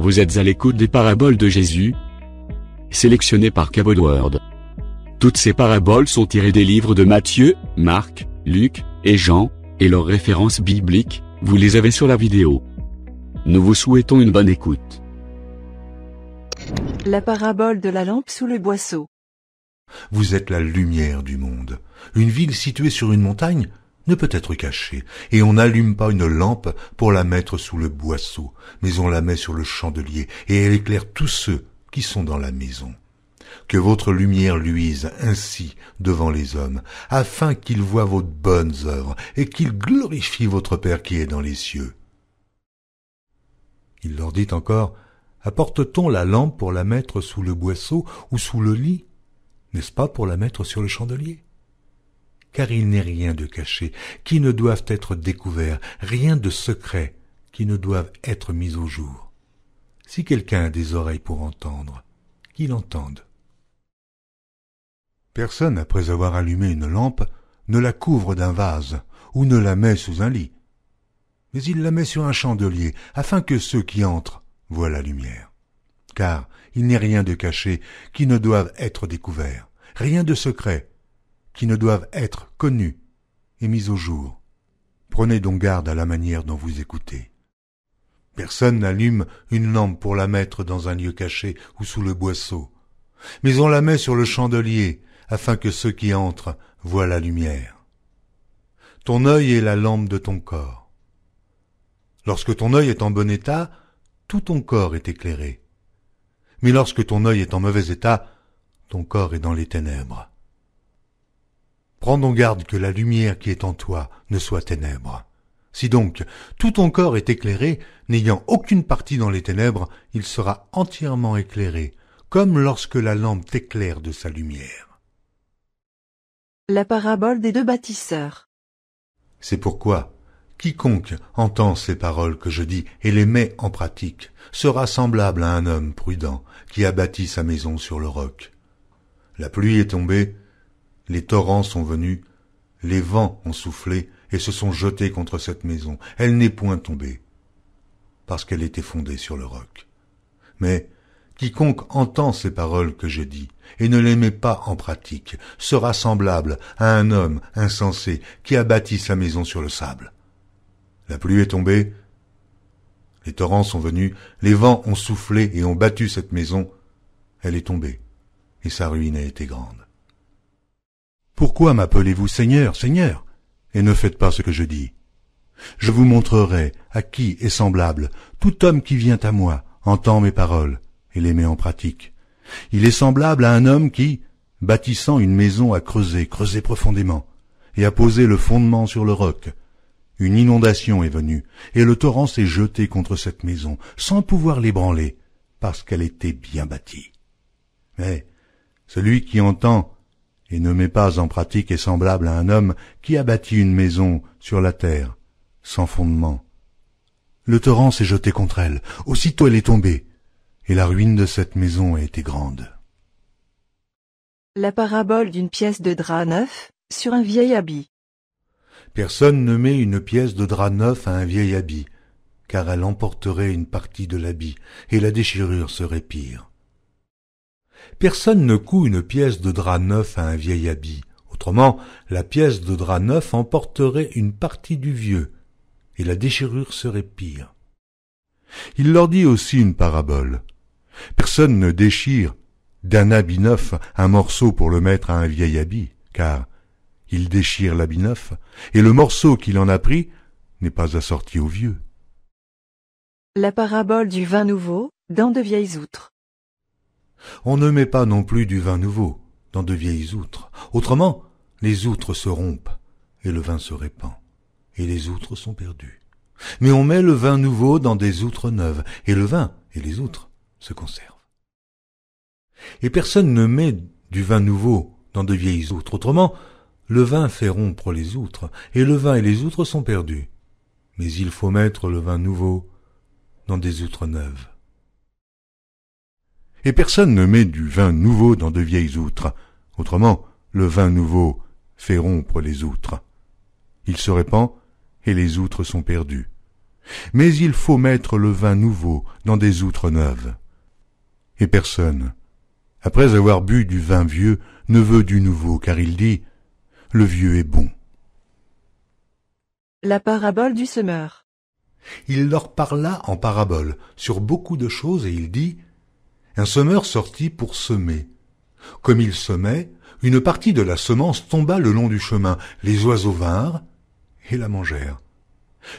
Vous êtes à l'écoute des paraboles de Jésus Sélectionnées par Word. Toutes ces paraboles sont tirées des livres de Matthieu, Marc, Luc et Jean, et leurs références bibliques, vous les avez sur la vidéo. Nous vous souhaitons une bonne écoute. La parabole de la lampe sous le boisseau. Vous êtes la lumière du monde. Une ville située sur une montagne ne peut être cachée, et on n'allume pas une lampe pour la mettre sous le boisseau, mais on la met sur le chandelier, et elle éclaire tous ceux qui sont dans la maison. Que votre lumière luise ainsi devant les hommes, afin qu'ils voient vos bonnes œuvres, et qu'ils glorifient votre Père qui est dans les cieux. Il leur dit encore, Apporte-t-on la lampe pour la mettre sous le boisseau ou sous le lit N'est-ce pas pour la mettre sur le chandelier car il n'est rien de caché, qui ne doivent être découverts, rien de secret, qui ne doivent être mis au jour. Si quelqu'un a des oreilles pour entendre, qu'il entende. Personne, après avoir allumé une lampe, ne la couvre d'un vase, ou ne la met sous un lit. Mais il la met sur un chandelier, afin que ceux qui entrent voient la lumière. Car il n'est rien de caché qui ne doive être découvert, rien de secret qui ne doivent être connues et mises au jour. Prenez donc garde à la manière dont vous écoutez. Personne n'allume une lampe pour la mettre dans un lieu caché ou sous le boisseau, mais on la met sur le chandelier, afin que ceux qui entrent voient la lumière. Ton œil est la lampe de ton corps. Lorsque ton œil est en bon état, tout ton corps est éclairé. Mais lorsque ton œil est en mauvais état, ton corps est dans les ténèbres. Prends donc garde que la lumière qui est en toi ne soit ténèbre. Si donc tout ton corps est éclairé, n'ayant aucune partie dans les ténèbres, il sera entièrement éclairé, comme lorsque la lampe t'éclaire de sa lumière. La parabole des deux bâtisseurs. C'est pourquoi quiconque entend ces paroles que je dis et les met en pratique sera semblable à un homme prudent qui a bâti sa maison sur le roc. La pluie est tombée, les torrents sont venus, les vents ont soufflé et se sont jetés contre cette maison. Elle n'est point tombée, parce qu'elle était fondée sur le roc. Mais quiconque entend ces paroles que je dis et ne les met pas en pratique sera semblable à un homme insensé qui a bâti sa maison sur le sable. La pluie est tombée, les torrents sont venus, les vents ont soufflé et ont battu cette maison, elle est tombée, et sa ruine a été grande. Pourquoi m'appelez-vous Seigneur, Seigneur, et ne faites pas ce que je dis Je vous montrerai à qui est semblable tout homme qui vient à moi, entend mes paroles, et les met en pratique. Il est semblable à un homme qui, bâtissant une maison à creuser, creusé profondément, et a posé le fondement sur le roc. Une inondation est venue, et le torrent s'est jeté contre cette maison, sans pouvoir l'ébranler, parce qu'elle était bien bâtie. Mais celui qui entend et ne met pas en pratique et semblable à un homme qui a bâti une maison sur la terre, sans fondement. Le torrent s'est jeté contre elle, aussitôt elle est tombée, et la ruine de cette maison a été grande. La parabole d'une pièce de drap neuf sur un vieil habit. Personne ne met une pièce de drap neuf à un vieil habit, car elle emporterait une partie de l'habit, et la déchirure serait pire. Personne ne coud une pièce de drap neuf à un vieil habit. Autrement, la pièce de drap neuf emporterait une partie du vieux, et la déchirure serait pire. Il leur dit aussi une parabole. Personne ne déchire d'un habit neuf un morceau pour le mettre à un vieil habit, car il déchire l'habit neuf, et le morceau qu'il en a pris n'est pas assorti au vieux. La parabole du vin nouveau, dans de vieilles outres. On ne met pas non plus du vin nouveau dans de vieilles outres. Autrement, les outres se rompent et le vin se répand et les outres sont perdues. Mais on met le vin nouveau dans des outres neuves et le vin et les outres se conservent. Et personne ne met du vin nouveau dans de vieilles outres. Autrement, le vin fait rompre les outres et le vin et les outres sont perdus. Mais il faut mettre le vin nouveau dans des outres neuves et personne ne met du vin nouveau dans de vieilles outres. Autrement, le vin nouveau fait rompre les outres. Il se répand, et les outres sont perdues. Mais il faut mettre le vin nouveau dans des outres neuves. Et personne, après avoir bu du vin vieux, ne veut du nouveau, car il dit Le vieux est bon. La parabole du semeur. Il leur parla en parabole sur beaucoup de choses, et il dit un semeur sortit pour semer. Comme il semait, une partie de la semence tomba le long du chemin, les oiseaux vinrent et la mangèrent.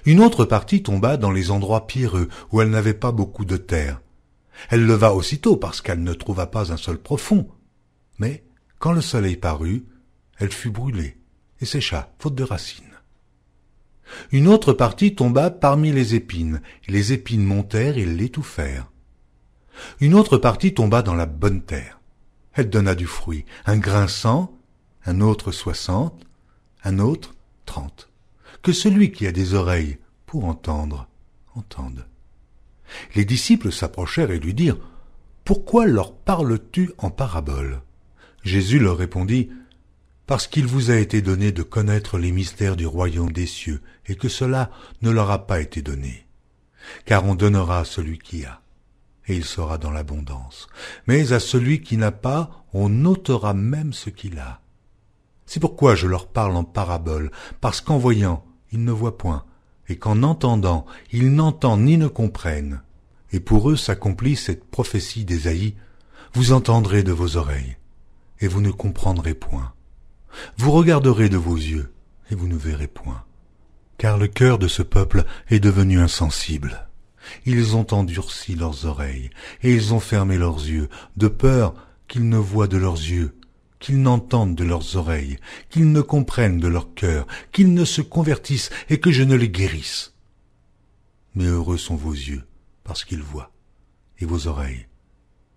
Une autre partie tomba dans les endroits pierreux où elle n'avait pas beaucoup de terre. Elle leva aussitôt parce qu'elle ne trouva pas un sol profond. Mais quand le soleil parut, elle fut brûlée et sécha, faute de racines. Une autre partie tomba parmi les épines, les épines montèrent et l'étouffèrent. Une autre partie tomba dans la bonne terre. Elle donna du fruit, un grain cent, un autre soixante, un autre trente. Que celui qui a des oreilles pour entendre, entende. Les disciples s'approchèrent et lui dirent Pourquoi leur parles-tu en parabole Jésus leur répondit Parce qu'il vous a été donné de connaître les mystères du royaume des cieux, et que cela ne leur a pas été donné. Car on donnera à celui qui a, et il sera dans l'abondance. Mais à celui qui n'a pas, on ôtera même ce qu'il a. C'est pourquoi je leur parle en parabole, parce qu'en voyant, ils ne voient point, et qu'en entendant, ils n'entendent ni ne comprennent. Et pour eux s'accomplit cette prophétie d'Ésaïe, Vous entendrez de vos oreilles, et vous ne comprendrez point. Vous regarderez de vos yeux, et vous ne verrez point. Car le cœur de ce peuple est devenu insensible ils ont endurci leurs oreilles, et ils ont fermé leurs yeux, de peur qu'ils ne voient de leurs yeux, qu'ils n'entendent de leurs oreilles, qu'ils ne comprennent de leur cœur, qu'ils ne se convertissent et que je ne les guérisse. Mais heureux sont vos yeux, parce qu'ils voient, et vos oreilles,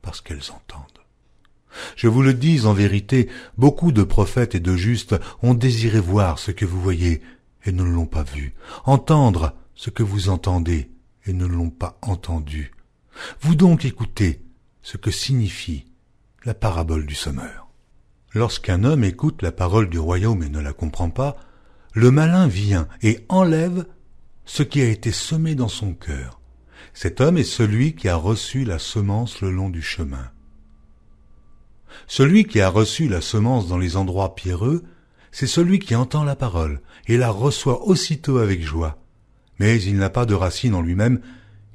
parce qu'elles entendent. Je vous le dis en vérité, beaucoup de prophètes et de justes ont désiré voir ce que vous voyez, et ne l'ont pas vu, entendre ce que vous entendez, et ne l'ont pas entendu. Vous donc écoutez ce que signifie la parabole du semeur. Lorsqu'un homme écoute la parole du royaume et ne la comprend pas, le malin vient et enlève ce qui a été semé dans son cœur. Cet homme est celui qui a reçu la semence le long du chemin. Celui qui a reçu la semence dans les endroits pierreux, c'est celui qui entend la parole et la reçoit aussitôt avec joie mais il n'a pas de racine en lui-même,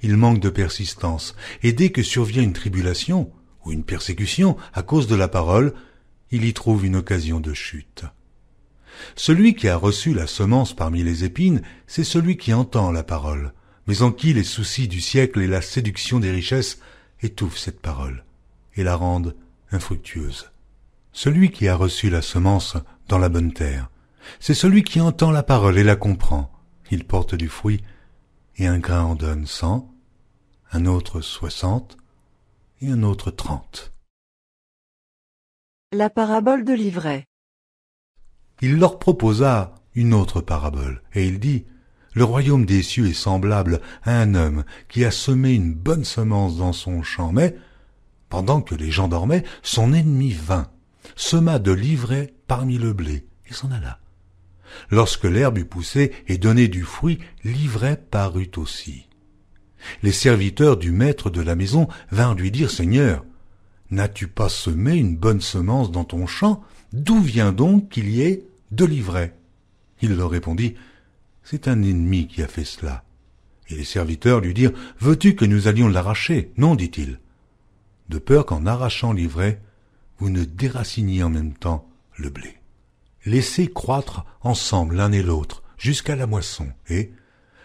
il manque de persistance, et dès que survient une tribulation ou une persécution à cause de la parole, il y trouve une occasion de chute. Celui qui a reçu la semence parmi les épines, c'est celui qui entend la parole, mais en qui les soucis du siècle et la séduction des richesses étouffent cette parole et la rendent infructueuse. Celui qui a reçu la semence dans la bonne terre, c'est celui qui entend la parole et la comprend, il porte du fruit, et un grain en donne cent, un autre soixante, et un autre trente. La parabole de l'ivraie. Il leur proposa une autre parabole, et il dit Le royaume des cieux est semblable à un homme qui a semé une bonne semence dans son champ, mais, pendant que les gens dormaient, son ennemi vint, sema de l'ivraie parmi le blé, et s'en alla. Lorsque l'herbe eut poussé et donné du fruit, l'ivraie parut aussi. Les serviteurs du maître de la maison vinrent lui dire Seigneur, n'as-tu pas semé une bonne semence dans ton champ D'où vient donc qu'il y ait de l'ivraie Il leur répondit C'est un ennemi qui a fait cela. Et les serviteurs lui dirent Veux-tu que nous allions l'arracher Non, dit-il. De peur qu'en arrachant l'ivraie, vous ne déraciniez en même temps le blé laissez croître ensemble l'un et l'autre jusqu'à la moisson et,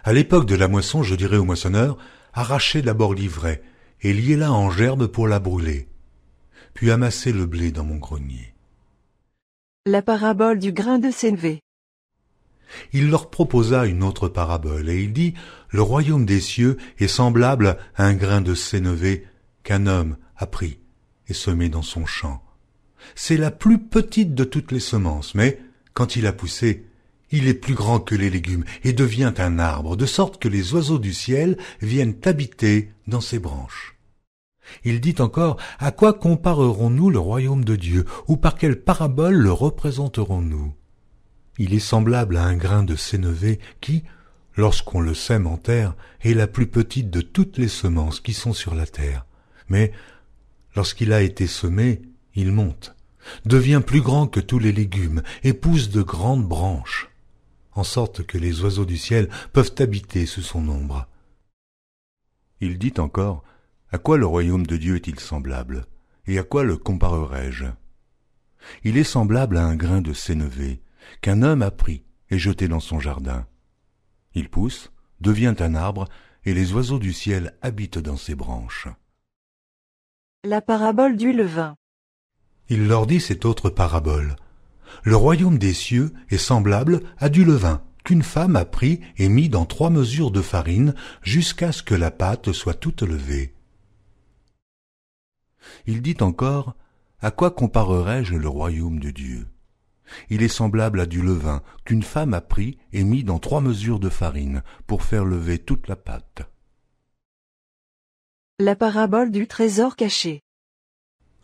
à l'époque de la moisson, je dirais au moissonneur, arrachez d'abord l'ivraie et liez-la en gerbe pour la brûler, puis amassez le blé dans mon grenier. La parabole du grain de sénévé. Il leur proposa une autre parabole et il dit Le royaume des cieux est semblable à un grain de sénévé qu'un homme a pris et semé dans son champ. C'est la plus petite de toutes les semences, mais, quand il a poussé, il est plus grand que les légumes et devient un arbre, de sorte que les oiseaux du ciel viennent habiter dans ses branches. Il dit encore, à quoi comparerons-nous le royaume de Dieu, ou par quelle parabole le représenterons-nous? Il est semblable à un grain de sénévé qui, lorsqu'on le sème en terre, est la plus petite de toutes les semences qui sont sur la terre. Mais, lorsqu'il a été semé, il monte, devient plus grand que tous les légumes et pousse de grandes branches, en sorte que les oiseaux du ciel peuvent habiter sous son ombre. Il dit encore, À quoi le royaume de Dieu est-il semblable Et à quoi le comparerai-je Il est semblable à un grain de sénévé qu'un homme a pris et jeté dans son jardin. Il pousse, devient un arbre, et les oiseaux du ciel habitent dans ses branches. La parabole du levain. Il leur dit cette autre parabole. Le royaume des cieux est semblable à du levain qu'une femme a pris et mis dans trois mesures de farine jusqu'à ce que la pâte soit toute levée. Il dit encore, À quoi comparerais je le royaume de Dieu Il est semblable à du levain qu'une femme a pris et mis dans trois mesures de farine pour faire lever toute la pâte. La parabole du trésor caché.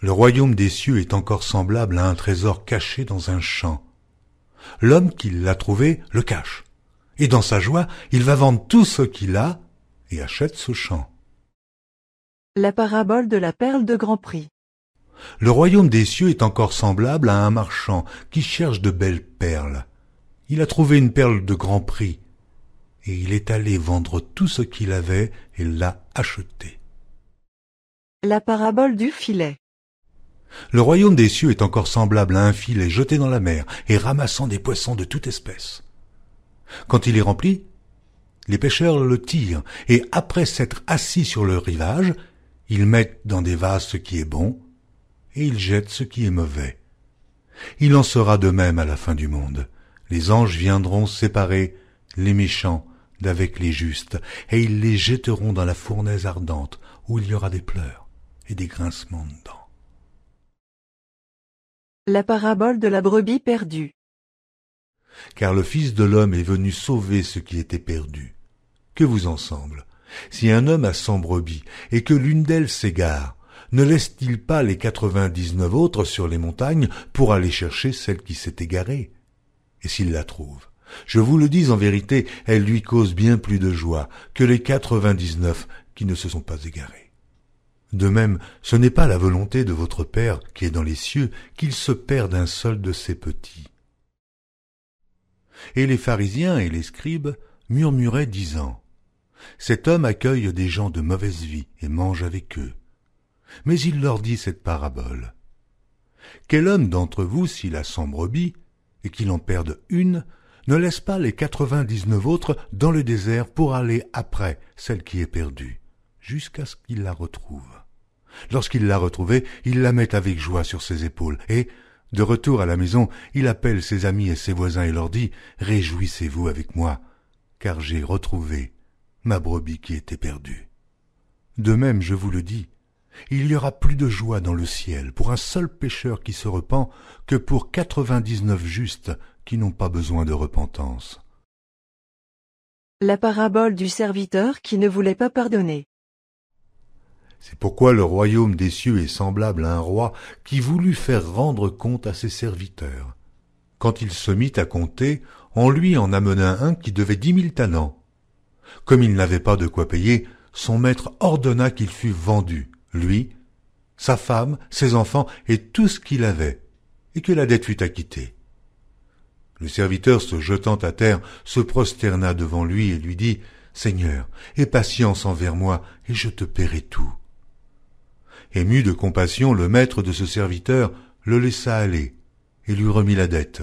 Le royaume des cieux est encore semblable à un trésor caché dans un champ. L'homme qui l'a trouvé le cache, et dans sa joie, il va vendre tout ce qu'il a et achète ce champ. La parabole de la perle de grand prix. Le royaume des cieux est encore semblable à un marchand qui cherche de belles perles. Il a trouvé une perle de grand prix, et il est allé vendre tout ce qu'il avait et l'a achetée. La parabole du filet. Le royaume des cieux est encore semblable à un filet jeté dans la mer et ramassant des poissons de toute espèce. Quand il est rempli, les pêcheurs le tirent, et après s'être assis sur le rivage, ils mettent dans des vases ce qui est bon, et ils jettent ce qui est mauvais. Il en sera de même à la fin du monde. Les anges viendront séparer les méchants d'avec les justes, et ils les jetteront dans la fournaise ardente, où il y aura des pleurs et des grincements de dents. La parabole de la brebis perdue. Car le Fils de l'homme est venu sauver ce qui était perdu. Que vous en semble Si un homme a cent brebis, et que l'une d'elles s'égare, ne laisse-t-il pas les quatre-vingt-dix-neuf autres sur les montagnes pour aller chercher celle qui s'est égarée Et s'il la trouve Je vous le dis en vérité, elle lui cause bien plus de joie que les quatre-vingt-dix-neuf qui ne se sont pas égarées. De même, ce n'est pas la volonté de votre Père qui est dans les cieux qu'il se perde un seul de ses petits. Et les pharisiens et les scribes murmuraient disant Cet homme accueille des gens de mauvaise vie et mange avec eux. Mais il leur dit cette parabole. Quel homme d'entre vous, s'il a cent brebis, et qu'il en perde une, ne laisse pas les quatre-vingt-dix-neuf autres dans le désert pour aller après celle qui est perdue jusqu'à ce qu'il la retrouve. Lorsqu'il l'a retrouvée, il la met avec joie sur ses épaules et, de retour à la maison, il appelle ses amis et ses voisins et leur dit Réjouissez-vous avec moi, car j'ai retrouvé ma brebis qui était perdue. De même, je vous le dis, il y aura plus de joie dans le ciel pour un seul pécheur qui se repent que pour quatre-vingt-dix-neuf justes qui n'ont pas besoin de repentance. La parabole du serviteur qui ne voulait pas pardonner. C'est pourquoi le royaume des cieux est semblable à un roi qui voulut faire rendre compte à ses serviteurs. Quand il se mit à compter, on lui en amena un qui devait dix mille talents. Comme il n'avait pas de quoi payer, son maître ordonna qu'il fût vendu, lui, sa femme, ses enfants et tout ce qu'il avait, et que la dette fût acquittée. Le serviteur, se jetant à terre, se prosterna devant lui et lui dit Seigneur, aie patience envers moi, et je te paierai tout. Ému de compassion, le maître de ce serviteur le laissa aller et lui remit la dette.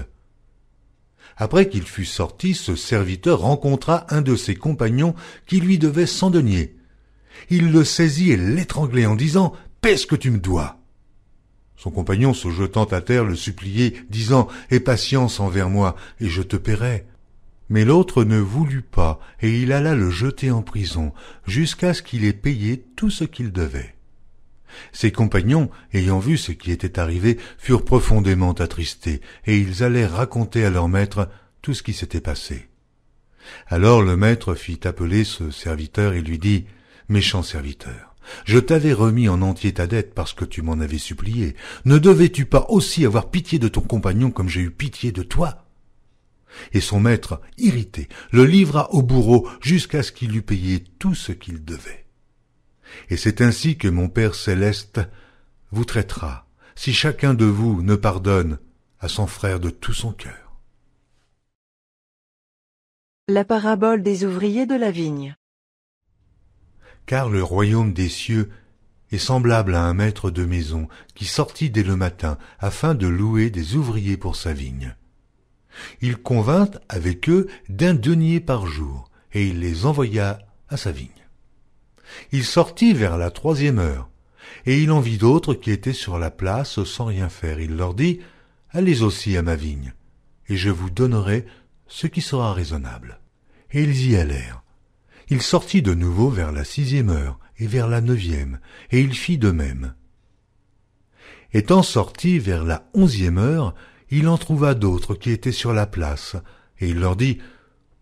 Après qu'il fut sorti, ce serviteur rencontra un de ses compagnons qui lui devait cent deniers. Il le saisit et l'étranglait en disant Paie ce que tu me dois. Son compagnon, se jetant à terre, le suppliait, disant Aie patience envers moi, et je te paierai. Mais l'autre ne voulut pas, et il alla le jeter en prison, jusqu'à ce qu'il ait payé tout ce qu'il devait. Ses compagnons, ayant vu ce qui était arrivé, furent profondément attristés, et ils allèrent raconter à leur maître tout ce qui s'était passé. Alors le maître fit appeler ce serviteur et lui dit Méchant serviteur, je t'avais remis en entier ta dette parce que tu m'en avais supplié. Ne devais-tu pas aussi avoir pitié de ton compagnon comme j'ai eu pitié de toi Et son maître, irrité, le livra au bourreau jusqu'à ce qu'il eût payé tout ce qu'il devait. Et c'est ainsi que mon Père céleste vous traitera, si chacun de vous ne pardonne à son frère de tout son cœur. La parabole des ouvriers de la vigne. Car le royaume des cieux est semblable à un maître de maison qui sortit dès le matin afin de louer des ouvriers pour sa vigne. Il convint avec eux d'un denier par jour, et il les envoya à sa vigne. Il sortit vers la troisième heure, et il en vit d'autres qui étaient sur la place sans rien faire. Il leur dit Allez aussi à ma vigne, et je vous donnerai ce qui sera raisonnable. Et ils y allèrent. Il sortit de nouveau vers la sixième heure, et vers la neuvième, et il fit de même. Étant sorti vers la onzième heure, il en trouva d'autres qui étaient sur la place, et il leur dit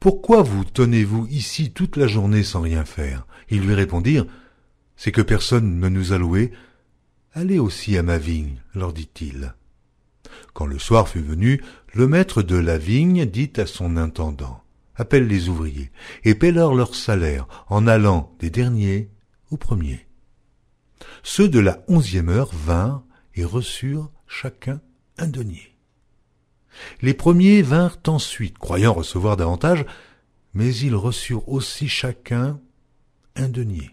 Pourquoi vous tenez-vous ici toute la journée sans rien faire ils lui répondirent, C'est que personne ne nous a loués. Allez aussi à ma vigne, leur dit-il. Quand le soir fut venu, le maître de la vigne dit à son intendant, Appelle les ouvriers, et paie leur leur salaire, en allant des derniers aux premiers. Ceux de la onzième heure vinrent et reçurent chacun un denier. Les premiers vinrent ensuite, croyant recevoir davantage, mais ils reçurent aussi chacun un denier.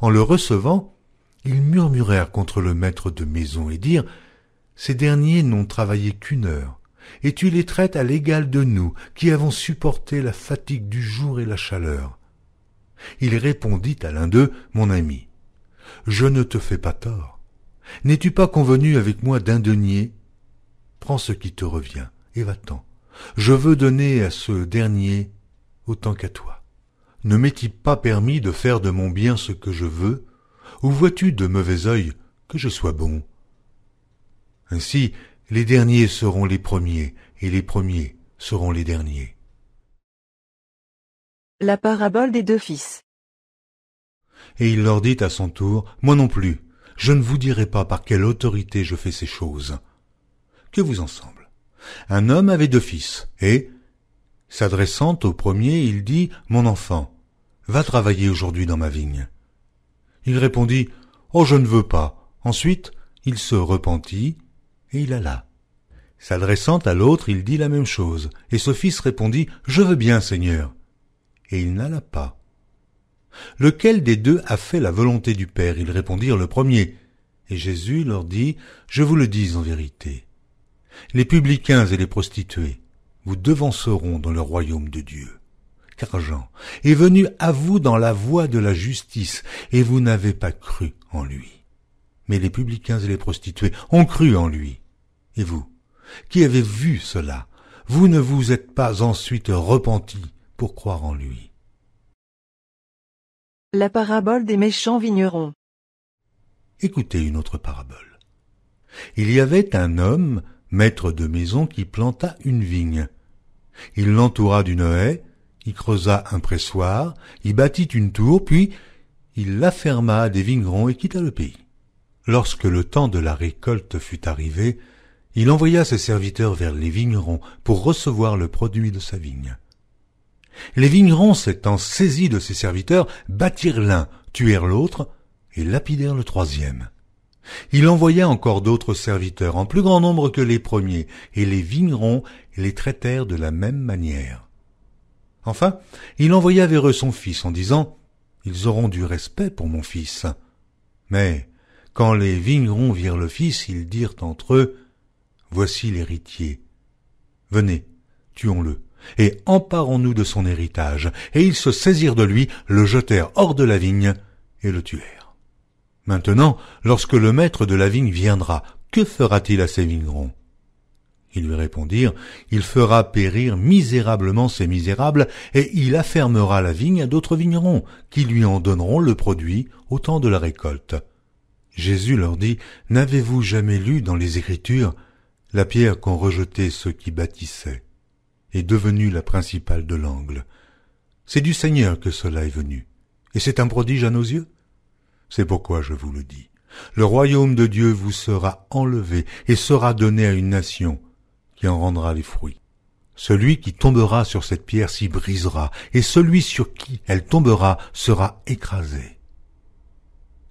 En le recevant, ils murmurèrent contre le maître de maison et dirent Ces derniers n'ont travaillé qu'une heure, et tu les traites à l'égal de nous, qui avons supporté la fatigue du jour et la chaleur. Il répondit à l'un d'eux, Mon ami, je ne te fais pas tort. N'es-tu pas convenu avec moi d'un denier Prends ce qui te revient et va-t'en. Je veux donner à ce dernier autant qu'à toi ne m'est-il pas permis de faire de mon bien ce que je veux Ou vois-tu de mauvais œil que je sois bon Ainsi, les derniers seront les premiers, et les premiers seront les derniers. La parabole des deux fils. Et il leur dit à son tour, Moi non plus, je ne vous dirai pas par quelle autorité je fais ces choses. Que vous en semble Un homme avait deux fils, et, s'adressant au premier, il dit, Mon enfant, Va travailler aujourd'hui dans ma vigne. Il répondit, Oh, je ne veux pas. Ensuite, il se repentit, et il alla. S'adressant à l'autre, il dit la même chose, et ce fils répondit, Je veux bien, Seigneur. Et il n'alla pas. Lequel des deux a fait la volonté du Père? Ils répondirent le premier. Et Jésus leur dit, Je vous le dis en vérité. Les publicains et les prostituées vous devanceront dans le royaume de Dieu argent, est venu à vous dans la voie de la justice, et vous n'avez pas cru en lui. Mais les publicains et les prostituées ont cru en lui. Et vous, qui avez vu cela, vous ne vous êtes pas ensuite repenti pour croire en lui. La parabole des méchants vignerons. Écoutez une autre parabole. Il y avait un homme, maître de maison, qui planta une vigne. Il l'entoura d'une haie, il creusa un pressoir, y bâtit une tour, puis il la ferma à des vignerons et quitta le pays. Lorsque le temps de la récolte fut arrivé, il envoya ses serviteurs vers les vignerons pour recevoir le produit de sa vigne. Les vignerons, s'étant saisis de ses serviteurs, battirent l'un, tuèrent l'autre et lapidèrent le troisième. Il envoya encore d'autres serviteurs, en plus grand nombre que les premiers, et les vignerons les traitèrent de la même manière. Enfin, il envoya vers eux son fils en disant Ils auront du respect pour mon fils. Mais quand les vignerons virent le fils, ils dirent entre eux Voici l'héritier. Venez, tuons-le, et emparons-nous de son héritage. Et ils se saisirent de lui, le jetèrent hors de la vigne, et le tuèrent. Maintenant, lorsque le maître de la vigne viendra, que fera-t-il à ces vignerons lui répondirent, Il fera périr misérablement ces misérables, et il affermera la vigne à d'autres vignerons, qui lui en donneront le produit au temps de la récolte. Jésus leur dit, N'avez-vous jamais lu dans les Écritures la pierre qu'ont rejetée ceux qui bâtissaient, est devenue la principale de l'angle. C'est du Seigneur que cela est venu, et c'est un prodige à nos yeux. C'est pourquoi je vous le dis. Le royaume de Dieu vous sera enlevé et sera donné à une nation qui en rendra les fruits. Celui qui tombera sur cette pierre s'y brisera, et celui sur qui elle tombera sera écrasé.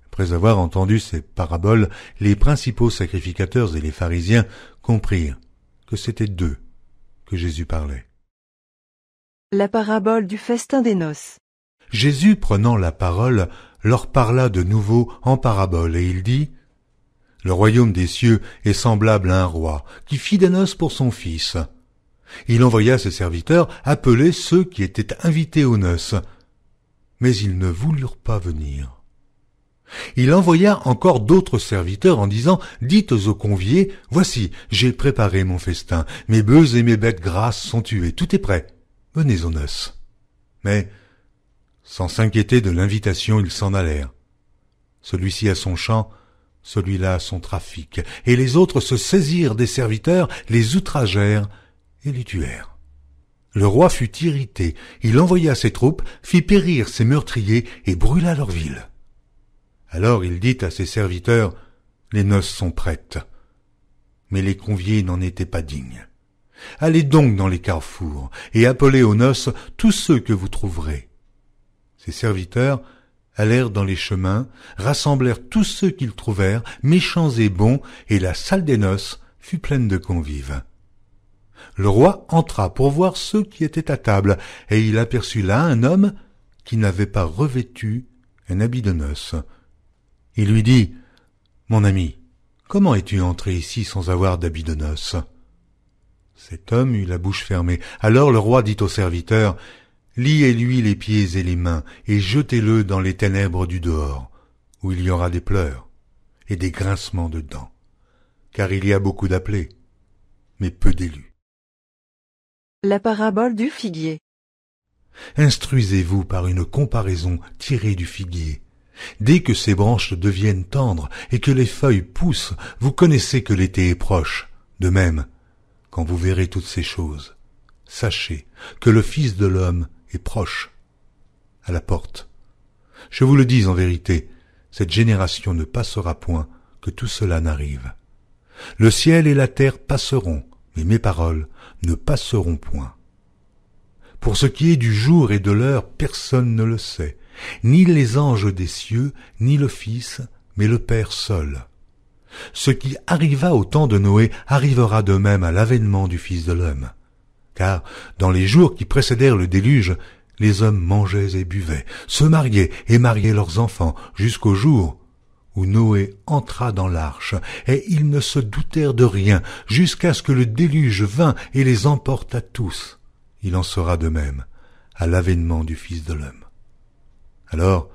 Après avoir entendu ces paraboles, les principaux sacrificateurs et les pharisiens comprirent que c'était d'eux que Jésus parlait. La parabole du festin des noces. Jésus, prenant la parole, leur parla de nouveau en parabole, et il dit le royaume des cieux est semblable à un roi qui fit des noces pour son fils. Il envoya ses serviteurs appeler ceux qui étaient invités aux noces, mais ils ne voulurent pas venir. Il envoya encore d'autres serviteurs en disant Dites aux conviés, Voici, j'ai préparé mon festin, mes bœufs et mes bêtes grasses sont tués, tout est prêt, venez aux noces. Mais, sans s'inquiéter de l'invitation, ils s'en allèrent. Celui-ci à son champ, celui-là son trafic, et les autres se saisirent des serviteurs, les outragèrent et les tuèrent. Le roi fut irrité, il envoya ses troupes, fit périr ses meurtriers et brûla leur ville. Alors il dit à ses serviteurs, Les noces sont prêtes. Mais les conviés n'en étaient pas dignes. Allez donc dans les carrefours, et appelez aux noces tous ceux que vous trouverez. Ses serviteurs allèrent dans les chemins, rassemblèrent tous ceux qu'ils trouvèrent, méchants et bons, et la salle des noces fut pleine de convives. Le roi entra pour voir ceux qui étaient à table, et il aperçut là un homme qui n'avait pas revêtu un habit de noces. Il lui dit Mon ami, comment es-tu entré ici sans avoir d'habit de noces Cet homme eut la bouche fermée. Alors le roi dit au serviteur liez-lui les pieds et les mains, et jetez-le dans les ténèbres du dehors, où il y aura des pleurs et des grincements de dents, car il y a beaucoup d'appelés, mais peu d'élus. La parabole du figuier. Instruisez-vous par une comparaison tirée du figuier. Dès que ses branches deviennent tendres et que les feuilles poussent, vous connaissez que l'été est proche. De même, quand vous verrez toutes ces choses, sachez que le Fils de l'homme et proche, à la porte. Je vous le dis en vérité, cette génération ne passera point que tout cela n'arrive. Le ciel et la terre passeront, mais mes paroles ne passeront point. Pour ce qui est du jour et de l'heure, personne ne le sait, ni les anges des cieux, ni le Fils, mais le Père seul. Ce qui arriva au temps de Noé arrivera de même à l'avènement du Fils de l'homme car dans les jours qui précédèrent le déluge, les hommes mangeaient et buvaient, se mariaient et mariaient leurs enfants, jusqu'au jour où Noé entra dans l'arche, et ils ne se doutèrent de rien, jusqu'à ce que le déluge vînt et les emporte tous. Il en sera de même à l'avènement du Fils de l'homme. Alors,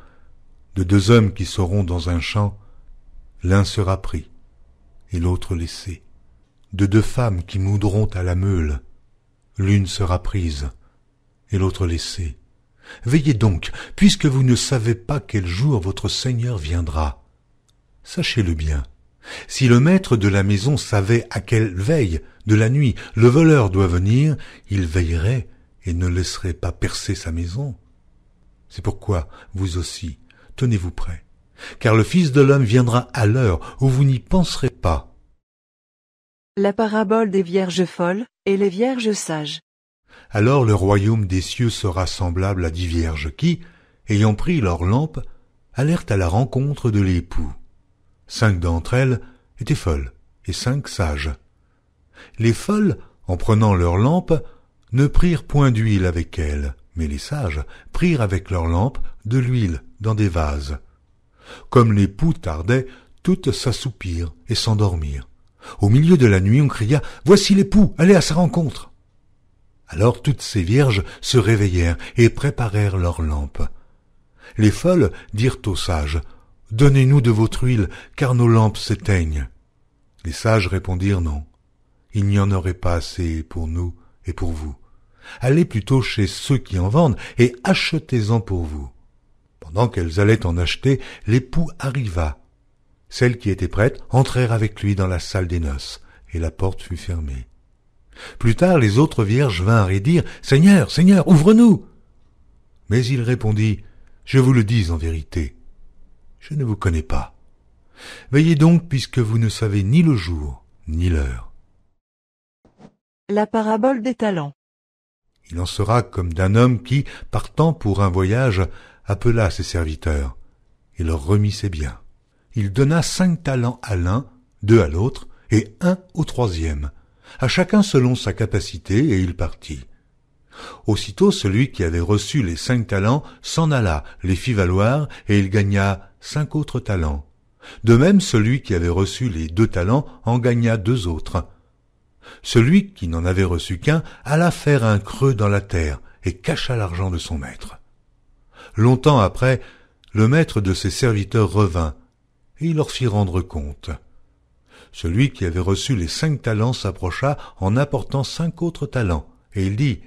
de deux hommes qui seront dans un champ, l'un sera pris et l'autre laissé, de deux femmes qui moudront à la meule, l'une sera prise et l'autre laissée. Veillez donc, puisque vous ne savez pas quel jour votre Seigneur viendra. Sachez-le bien. Si le maître de la maison savait à quelle veille de la nuit le voleur doit venir, il veillerait et ne laisserait pas percer sa maison. C'est pourquoi, vous aussi, tenez-vous prêts, car le Fils de l'homme viendra à l'heure où vous n'y penserez pas. La parabole des vierges folles, et les vierges sages. Alors le royaume des cieux sera semblable à dix vierges qui, ayant pris leurs lampes, allèrent à la rencontre de l'époux. Cinq d'entre elles étaient folles, et cinq sages. Les folles, en prenant leurs lampes, ne prirent point d'huile avec elles, mais les sages prirent avec leurs lampes de l'huile dans des vases. Comme l'époux tardait, toutes s'assoupirent et s'endormirent. Au milieu de la nuit, on cria Voici l'époux, allez à sa rencontre. Alors toutes ces vierges se réveillèrent et préparèrent leurs lampes. Les folles dirent aux sages Donnez-nous de votre huile, car nos lampes s'éteignent. Les sages répondirent Non, il n'y en aurait pas assez pour nous et pour vous. Allez plutôt chez ceux qui en vendent et achetez-en pour vous. Pendant qu'elles allaient en acheter, l'époux arriva celles qui étaient prêtes entrèrent avec lui dans la salle des noces, et la porte fut fermée. Plus tard, les autres vierges vinrent et dirent Seigneur, Seigneur, ouvre-nous Mais il répondit Je vous le dis en vérité, je ne vous connais pas. Veillez donc, puisque vous ne savez ni le jour, ni l'heure. La parabole des talents. Il en sera comme d'un homme qui, partant pour un voyage, appela ses serviteurs et leur remit ses biens il donna cinq talents à l'un, deux à l'autre, et un au troisième, à chacun selon sa capacité, et il partit. Aussitôt celui qui avait reçu les cinq talents s'en alla, les fit valoir, et il gagna cinq autres talents. De même celui qui avait reçu les deux talents en gagna deux autres. Celui qui n'en avait reçu qu'un alla faire un creux dans la terre, et cacha l'argent de son maître. Longtemps après, le maître de ses serviteurs revint, et il leur fit rendre compte. Celui qui avait reçu les cinq talents s'approcha en apportant cinq autres talents, et il dit,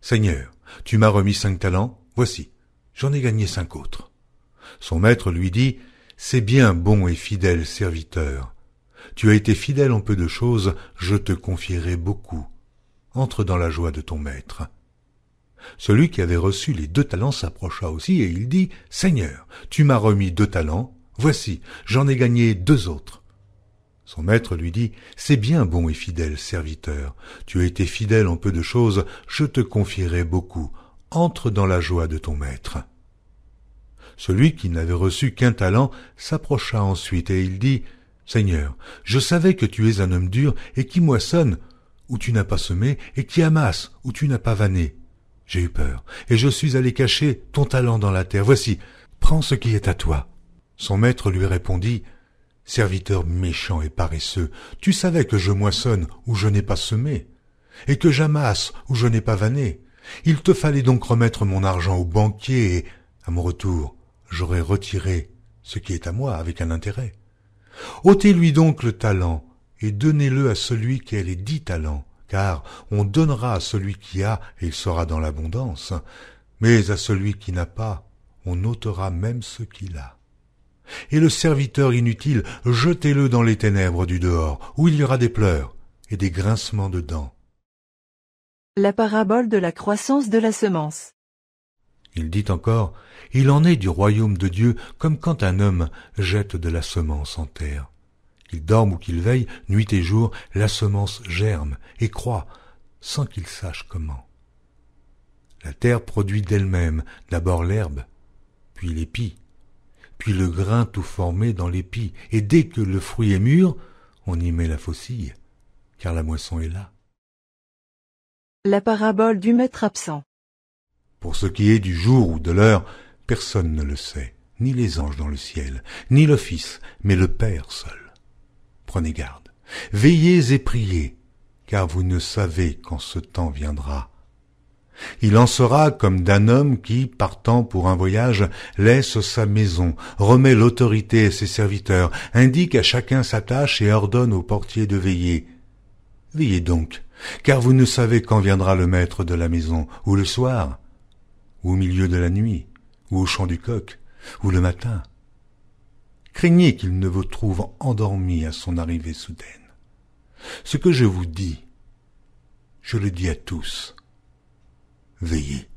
Seigneur, tu m'as remis cinq talents, voici, j'en ai gagné cinq autres. Son maître lui dit, C'est bien bon et fidèle serviteur. Tu as été fidèle en peu de choses, je te confierai beaucoup. Entre dans la joie de ton maître. Celui qui avait reçu les deux talents s'approcha aussi et il dit, Seigneur, tu m'as remis deux talents, Voici, j'en ai gagné deux autres. Son maître lui dit, C'est bien bon et fidèle serviteur, tu as été fidèle en peu de choses, je te confierai beaucoup, entre dans la joie de ton maître. Celui qui n'avait reçu qu'un talent s'approcha ensuite et il dit, Seigneur, je savais que tu es un homme dur et qui moissonne où tu n'as pas semé et qui amasse où tu n'as pas vanné. J'ai eu peur et je suis allé cacher ton talent dans la terre. Voici, prends ce qui est à toi. Son maître lui répondit Serviteur méchant et paresseux, tu savais que je moissonne où je n'ai pas semé, et que j'amasse où je n'ai pas vanné. Il te fallait donc remettre mon argent au banquier et, à mon retour, j'aurais retiré ce qui est à moi avec un intérêt. Ôtez-lui donc le talent et donnez-le à celui qui a les dix talents, car on donnera à celui qui a et il sera dans l'abondance, mais à celui qui n'a pas, on ôtera même ce qu'il a. Et le serviteur inutile, jetez-le dans les ténèbres du dehors, où il y aura des pleurs et des grincements de dents. La parabole de la croissance de la semence. Il dit encore, Il en est du royaume de Dieu comme quand un homme jette de la semence en terre. Qu'il dorme ou qu'il veille, nuit et jour, la semence germe et croît, sans qu'il sache comment. La terre produit d'elle-même d'abord l'herbe, puis l'épi, puis le grain tout formé dans l'épi, et dès que le fruit est mûr, on y met la faucille, car la moisson est là. La parabole du maître absent. Pour ce qui est du jour ou de l'heure, personne ne le sait, ni les anges dans le ciel, ni le Fils, mais le Père seul. Prenez garde, veillez et priez, car vous ne savez quand ce temps viendra. Il en sera comme d'un homme qui, partant pour un voyage, laisse sa maison, remet l'autorité à ses serviteurs, indique à chacun sa tâche et ordonne au portier de veiller. Veillez donc, car vous ne savez quand viendra le maître de la maison, ou le soir, ou au milieu de la nuit, ou au chant du coq, ou le matin. Craignez qu'il ne vous trouve endormi à son arrivée soudaine. Ce que je vous dis, je le dis à tous Veillez.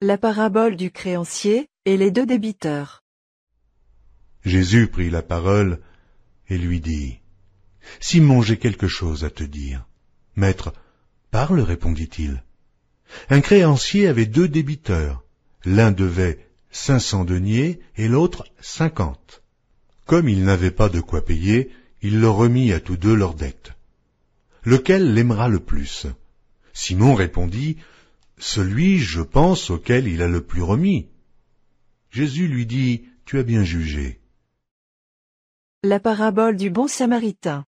La parabole du créancier et les deux débiteurs. Jésus prit la parole et lui dit, Simon, j'ai quelque chose à te dire. Maître, parle, répondit-il. Un créancier avait deux débiteurs. L'un devait cinq cents deniers et l'autre cinquante. Comme il n'avait pas de quoi payer, il leur remit à tous deux leur dette. Lequel l'aimera le plus? Simon répondit, Celui, je pense, auquel il a le plus remis. Jésus lui dit, Tu as bien jugé. La parabole du bon samaritain.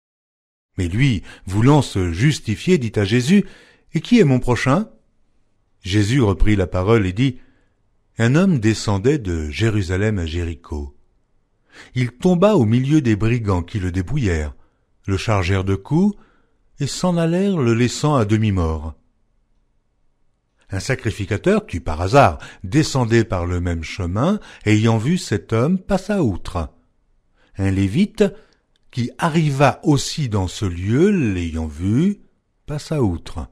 Mais lui, voulant se justifier, dit à Jésus, Et qui est mon prochain Jésus reprit la parole et dit, Un homme descendait de Jérusalem à Jéricho. Il tomba au milieu des brigands qui le dépouillèrent, le chargèrent de coups, et s'en allèrent le laissant à demi mort. Un sacrificateur qui, par hasard, descendait par le même chemin, ayant vu cet homme, passa outre. Un lévite, qui arriva aussi dans ce lieu, l'ayant vu, passa outre.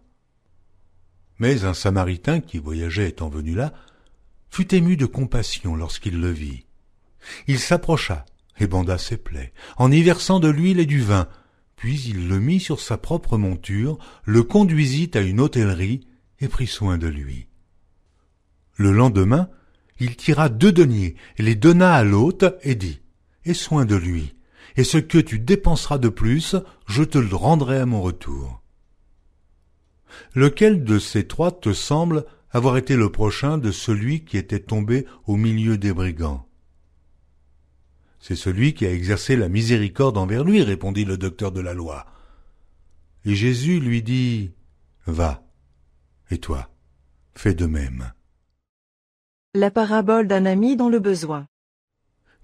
Mais un samaritain qui voyageait étant venu là, fut ému de compassion lorsqu'il le vit. Il s'approcha et banda ses plaies, en y versant de l'huile et du vin, puis il le mit sur sa propre monture, le conduisit à une hôtellerie et prit soin de lui. Le lendemain, il tira deux deniers, les donna à l'hôte et dit, Aie soin de lui, et ce que tu dépenseras de plus, je te le rendrai à mon retour. Lequel de ces trois te semble avoir été le prochain de celui qui était tombé au milieu des brigands C'est celui qui a exercé la miséricorde envers lui, répondit le docteur de la loi. Et Jésus lui dit, Va, et toi, fais de même. La parabole d'un ami dans le besoin.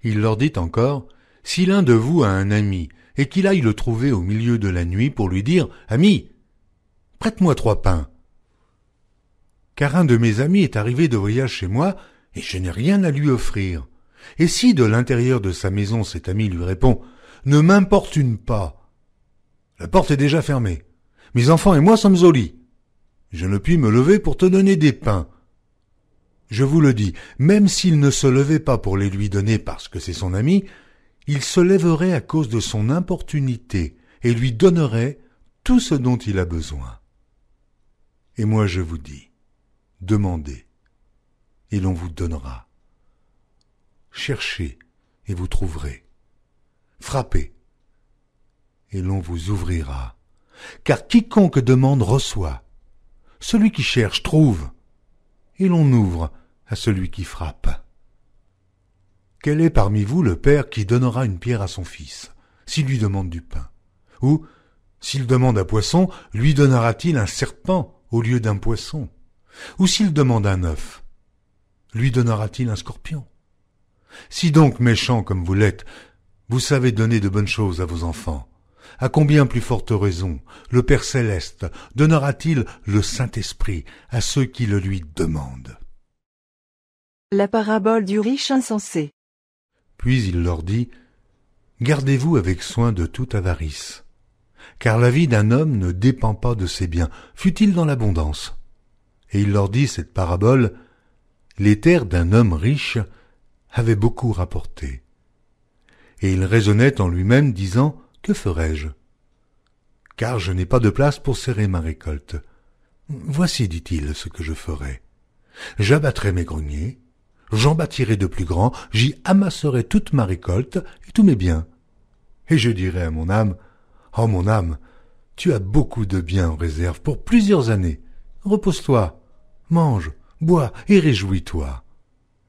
Il leur dit encore, Si l'un de vous a un ami, et qu'il aille le trouver au milieu de la nuit pour lui dire, Ami, prête-moi trois pains. Car un de mes amis est arrivé de voyage chez moi, et je n'ai rien à lui offrir. Et si de l'intérieur de sa maison cet ami lui répond, Ne m'importune pas. La porte est déjà fermée. Mes enfants et moi sommes au lit. Je ne puis me lever pour te donner des pains. Je vous le dis, même s'il ne se levait pas pour les lui donner parce que c'est son ami, il se lèverait à cause de son importunité et lui donnerait tout ce dont il a besoin. Et moi je vous dis, demandez, et l'on vous donnera. Cherchez, et vous trouverez. Frappez, et l'on vous ouvrira. Car quiconque demande reçoit, celui qui cherche trouve, et l'on ouvre à celui qui frappe. Quel est parmi vous le père qui donnera une pierre à son fils, s'il lui demande du pain Ou, s'il demande un poisson, lui donnera-t-il un serpent au lieu d'un poisson Ou s'il demande un œuf, lui donnera-t-il un scorpion Si donc méchant comme vous l'êtes, vous savez donner de bonnes choses à vos enfants, à combien plus forte raison le Père céleste donnera-t-il le Saint-Esprit à ceux qui le lui demandent La parabole du riche insensé. Puis il leur dit Gardez-vous avec soin de toute avarice, car la vie d'un homme ne dépend pas de ses biens, fût-il dans l'abondance. Et il leur dit cette parabole Les terres d'un homme riche avaient beaucoup rapporté. Et il raisonnait en lui-même, disant que ferai-je Car je n'ai pas de place pour serrer ma récolte. Voici, dit-il, ce que je ferai. J'abattrai mes greniers, j'en bâtirai de plus grands, j'y amasserai toute ma récolte et tous mes biens. Et je dirai à mon âme, Oh mon âme, tu as beaucoup de biens en réserve pour plusieurs années. Repose-toi, mange, bois et réjouis-toi.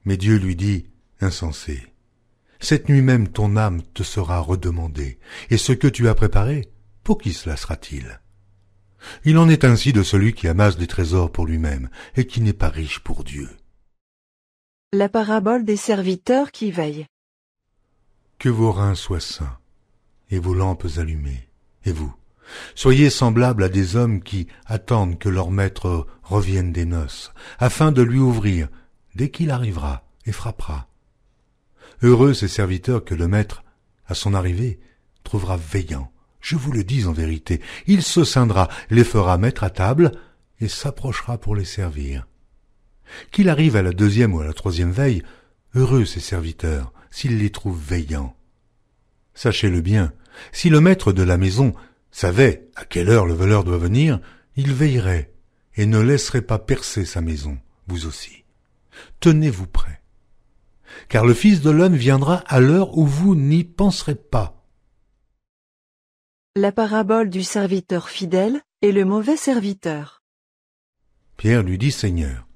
Mais Dieu lui dit, insensé, cette nuit même ton âme te sera redemandée, et ce que tu as préparé, pour qui cela sera-t-il Il en est ainsi de celui qui amasse des trésors pour lui-même, et qui n'est pas riche pour Dieu. La parabole des serviteurs qui veillent. Que vos reins soient saints, et vos lampes allumées, et vous, Soyez semblables à des hommes qui attendent que leur maître revienne des noces, afin de lui ouvrir, dès qu'il arrivera et frappera, Heureux ces serviteurs que le maître, à son arrivée, trouvera veillants. Je vous le dis en vérité, il se scindra, les fera mettre à table, et s'approchera pour les servir. Qu'il arrive à la deuxième ou à la troisième veille, heureux ces serviteurs, s'il les trouve veillants. Sachez-le bien, si le maître de la maison savait à quelle heure le voleur doit venir, il veillerait et ne laisserait pas percer sa maison, vous aussi. Tenez-vous prêts car le Fils de l'homme viendra à l'heure où vous n'y penserez pas. La parabole du serviteur fidèle et le mauvais serviteur. Pierre lui dit Seigneur,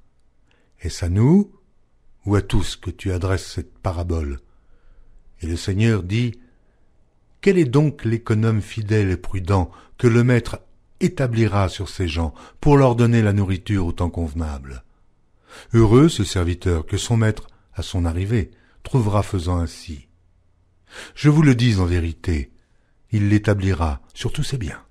est-ce à nous ou à tous que tu adresses cette parabole Et le Seigneur dit Quel est donc l'économe fidèle et prudent que le Maître établira sur ses gens pour leur donner la nourriture au temps convenable Heureux ce serviteur que son maître, à son arrivée, trouvera faisant ainsi. Je vous le dis en vérité, il l'établira sur tous ses biens.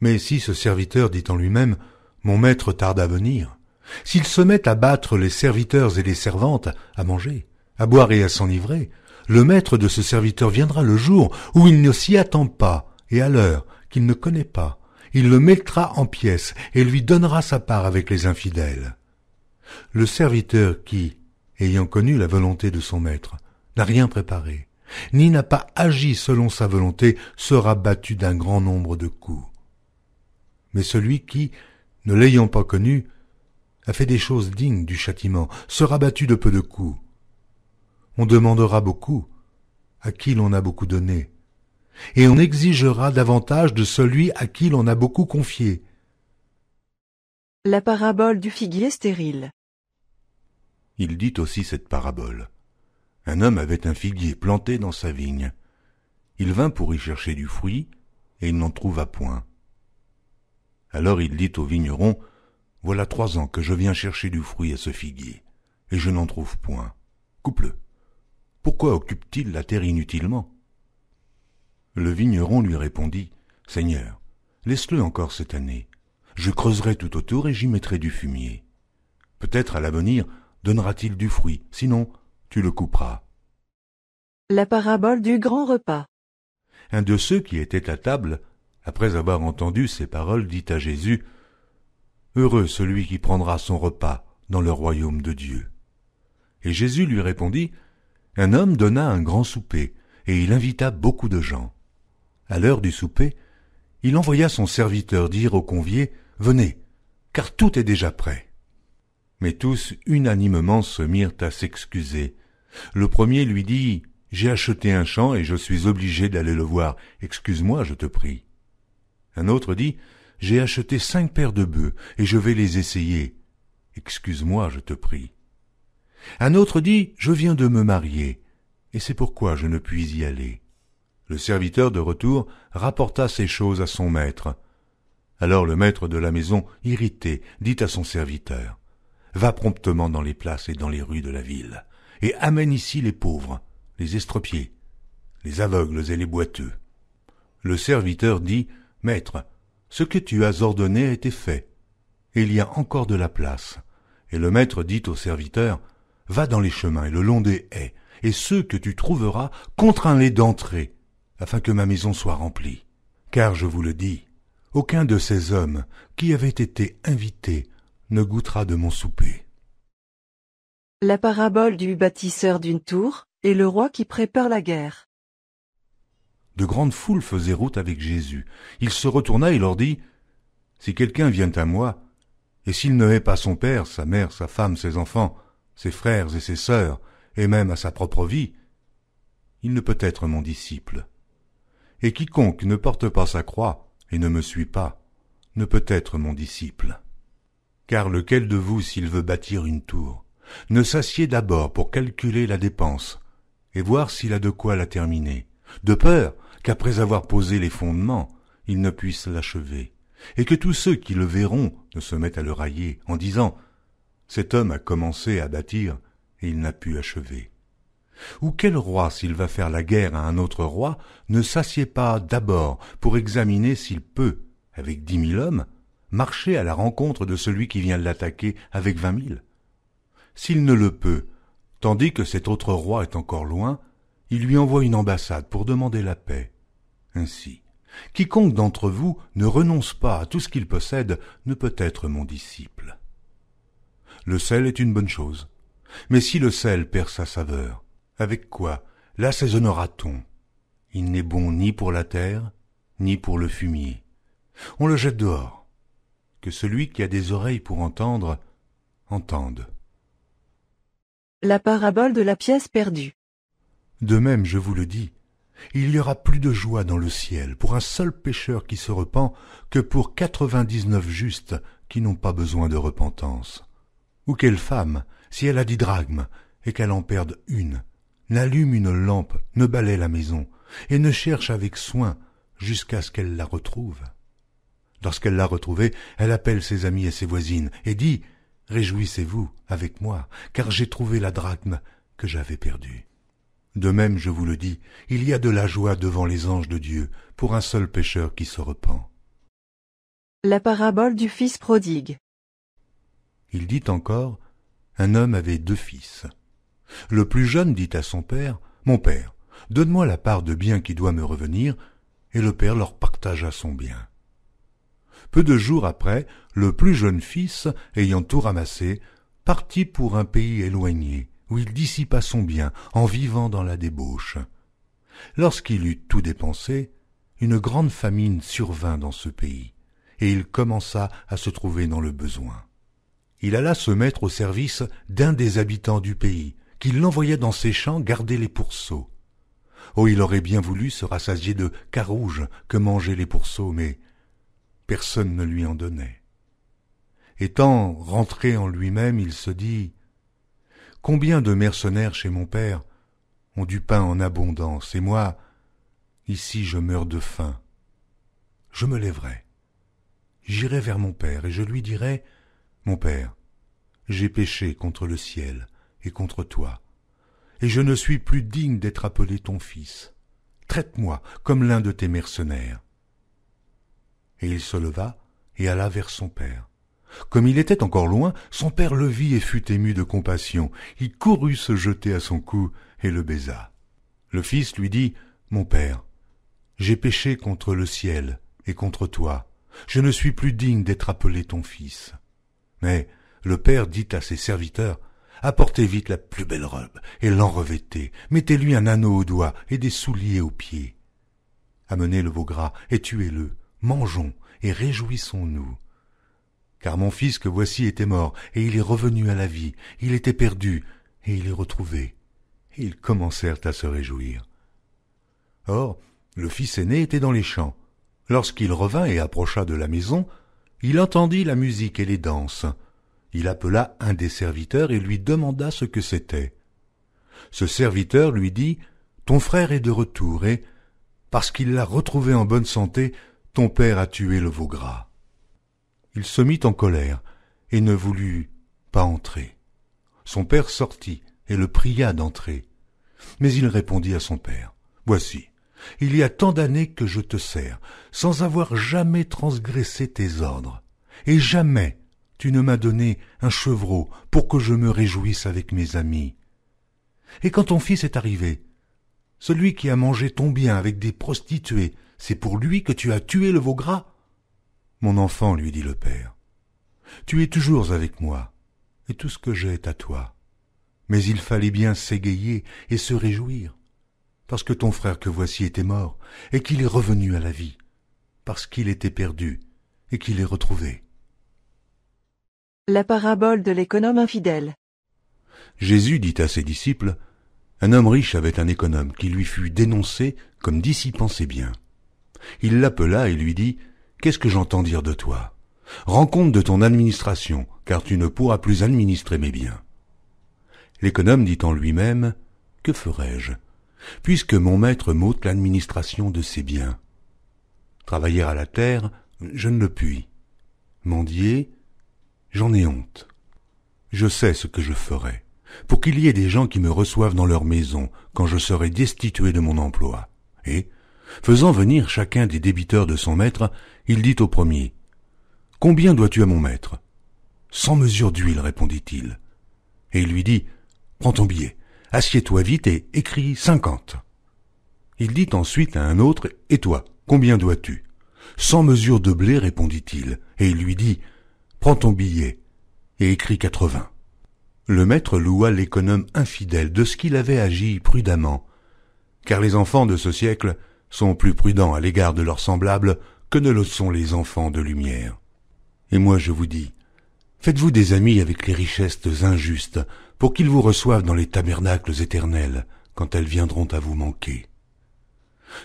Mais si ce serviteur dit en lui-même Mon maître tarde à venir, s'il se met à battre les serviteurs et les servantes à manger, à boire et à s'enivrer, le maître de ce serviteur viendra le jour où il ne s'y attend pas et à l'heure qu'il ne connaît pas. Il le mettra en pièces et lui donnera sa part avec les infidèles. Le serviteur qui, ayant connu la volonté de son maître, n'a rien préparé, ni n'a pas agi selon sa volonté, sera battu d'un grand nombre de coups. Mais celui qui, ne l'ayant pas connu, a fait des choses dignes du châtiment, sera battu de peu de coups. On demandera beaucoup à qui l'on a beaucoup donné, et on exigera davantage de celui à qui l'on a beaucoup confié. La parabole du figuier stérile il dit aussi cette parabole. Un homme avait un figuier planté dans sa vigne. Il vint pour y chercher du fruit, et il n'en trouva point. Alors il dit au vigneron, Voilà trois ans que je viens chercher du fruit à ce figuier, et je n'en trouve point. Coupe-le. Pourquoi occupe-t-il la terre inutilement Le vigneron lui répondit, Seigneur, laisse-le encore cette année. Je creuserai tout autour et j'y mettrai du fumier. Peut-être à l'avenir, donnera-t-il du fruit, sinon tu le couperas. La parabole du grand repas. Un de ceux qui étaient à table, après avoir entendu ces paroles, dit à Jésus Heureux celui qui prendra son repas dans le royaume de Dieu. Et Jésus lui répondit Un homme donna un grand souper, et il invita beaucoup de gens. À l'heure du souper, il envoya son serviteur dire aux conviés Venez, car tout est déjà prêt mais tous unanimement se mirent à s'excuser. Le premier lui dit J'ai acheté un champ et je suis obligé d'aller le voir. Excuse-moi, je te prie. Un autre dit J'ai acheté cinq paires de bœufs et je vais les essayer. Excuse-moi, je te prie. Un autre dit Je viens de me marier et c'est pourquoi je ne puis y aller. Le serviteur de retour rapporta ces choses à son maître. Alors le maître de la maison, irrité, dit à son serviteur Va promptement dans les places et dans les rues de la ville, et amène ici les pauvres, les estropiés, les aveugles et les boiteux. Le serviteur dit, Maître, ce que tu as ordonné a été fait, et il y a encore de la place. Et le maître dit au serviteur, Va dans les chemins et le long des haies, et ceux que tu trouveras, contrains-les d'entrer, afin que ma maison soit remplie. Car je vous le dis, aucun de ces hommes qui avaient été invités ne goûtera de mon souper. La parabole du bâtisseur d'une tour, et le roi qui prépare la guerre. De grandes foules faisaient route avec Jésus. Il se retourna et leur dit, Si quelqu'un vient à moi, et s'il ne hait pas son père, sa mère, sa femme, ses enfants, ses frères et ses sœurs, et même à sa propre vie, il ne peut être mon disciple. Et quiconque ne porte pas sa croix et ne me suit pas, ne peut être mon disciple. Car lequel de vous, s'il veut bâtir une tour, ne s'assied d'abord pour calculer la dépense, et voir s'il a de quoi la terminer, de peur qu'après avoir posé les fondements, il ne puisse l'achever, et que tous ceux qui le verront ne se mettent à le railler, en disant Cet homme a commencé à bâtir, et il n'a pu achever. Ou quel roi, s'il va faire la guerre à un autre roi, ne s'assied pas d'abord pour examiner s'il peut, avec dix mille hommes, marcher à la rencontre de celui qui vient l'attaquer avec vingt mille S'il ne le peut, tandis que cet autre roi est encore loin, il lui envoie une ambassade pour demander la paix. Ainsi, quiconque d'entre vous ne renonce pas à tout ce qu'il possède ne peut être mon disciple. Le sel est une bonne chose, mais si le sel perd sa saveur, avec quoi l'assaisonnera-t-on Il n'est bon ni pour la terre, ni pour le fumier. On le jette dehors que celui qui a des oreilles pour entendre, entende. La parabole de la pièce perdue. De même, je vous le dis, il y aura plus de joie dans le ciel pour un seul pécheur qui se repent que pour quatre-vingt-dix-neuf justes qui n'ont pas besoin de repentance. Ou quelle femme, si elle a dix drachmes et qu'elle en perde une, n'allume une lampe, ne balaie la maison, et ne cherche avec soin jusqu'à ce qu'elle la retrouve. Lorsqu'elle l'a retrouvée, elle appelle ses amis et ses voisines et dit Réjouissez-vous avec moi, car j'ai trouvé la drachme que j'avais perdue. De même, je vous le dis, il y a de la joie devant les anges de Dieu pour un seul pécheur qui se repent. La parabole du fils prodigue. Il dit encore Un homme avait deux fils. Le plus jeune dit à son père Mon père, donne-moi la part de bien qui doit me revenir, et le père leur partagea son bien peu de jours après, le plus jeune fils, ayant tout ramassé, partit pour un pays éloigné, où il dissipa son bien en vivant dans la débauche. Lorsqu'il eut tout dépensé, une grande famine survint dans ce pays, et il commença à se trouver dans le besoin. Il alla se mettre au service d'un des habitants du pays, qui l'envoyait dans ses champs garder les pourceaux. Oh, il aurait bien voulu se rassasier de carouge que mangeaient les pourceaux, mais personne ne lui en donnait. Étant rentré en lui-même, il se dit Combien de mercenaires chez mon père ont du pain en abondance, et moi, ici je meurs de faim. Je me lèverai, j'irai vers mon père, et je lui dirai Mon père, j'ai péché contre le ciel et contre toi, et je ne suis plus digne d'être appelé ton fils. Traite-moi comme l'un de tes mercenaires il se leva et alla vers son père. Comme il était encore loin, son père le vit et fut ému de compassion. Il courut se jeter à son cou et le baisa. Le fils lui dit, Mon père, j'ai péché contre le ciel et contre toi. Je ne suis plus digne d'être appelé ton fils. Mais le père dit à ses serviteurs, Apportez vite la plus belle robe et l'enrevêtez. Mettez-lui un anneau au doigt et des souliers aux pieds. Amenez le veau gras et tuez-le mangeons et réjouissons-nous. Car mon fils que voici était mort, et il est revenu à la vie, il était perdu, et il est retrouvé. Et ils commencèrent à se réjouir. Or, le fils aîné était dans les champs. Lorsqu'il revint et approcha de la maison, il entendit la musique et les danses. Il appela un des serviteurs et lui demanda ce que c'était. Ce serviteur lui dit Ton frère est de retour, et, parce qu'il l'a retrouvé en bonne santé, ton père a tué le veau gras. Il se mit en colère et ne voulut pas entrer. Son père sortit et le pria d'entrer. Mais il répondit à son père. Voici, il y a tant d'années que je te sers, sans avoir jamais transgressé tes ordres, et jamais tu ne m'as donné un chevreau pour que je me réjouisse avec mes amis. Et quand ton fils est arrivé, celui qui a mangé ton bien avec des prostituées c'est pour lui que tu as tué le veau gras. Mon enfant, lui dit le père, tu es toujours avec moi, et tout ce que j'ai est à toi. Mais il fallait bien s'égayer et se réjouir, parce que ton frère que voici était mort, et qu'il est revenu à la vie, parce qu'il était perdu, et qu'il est retrouvé. La parabole de l'économe infidèle. Jésus dit à ses disciples, Un homme riche avait un économe qui lui fut dénoncé comme dissipant ses biens. Il l'appela et lui dit Qu'est-ce que j'entends dire de toi Rends compte de ton administration, car tu ne pourras plus administrer mes biens. L'économe dit en lui-même Que ferai-je Puisque mon maître m'ôte l'administration de ses biens. Travailler à la terre, je ne le puis. Mendier, j'en ai honte. Je sais ce que je ferai, pour qu'il y ait des gens qui me reçoivent dans leur maison quand je serai destitué de mon emploi, et, Faisant venir chacun des débiteurs de son maître, il dit au premier Combien dois-tu à mon maître Cent mesures d'huile, répondit-il. Et il lui dit Prends ton billet, assieds-toi vite et écris cinquante. Il dit ensuite à un autre Et toi, combien dois-tu Cent mesures de blé, répondit-il. Et il lui dit Prends ton billet et écris quatre-vingts. Le maître loua l'économe infidèle de ce qu'il avait agi prudemment, car les enfants de ce siècle sont plus prudents à l'égard de leurs semblables que ne le sont les enfants de lumière. Et moi je vous dis, faites-vous des amis avec les richesses injustes, pour qu'ils vous reçoivent dans les tabernacles éternels, quand elles viendront à vous manquer.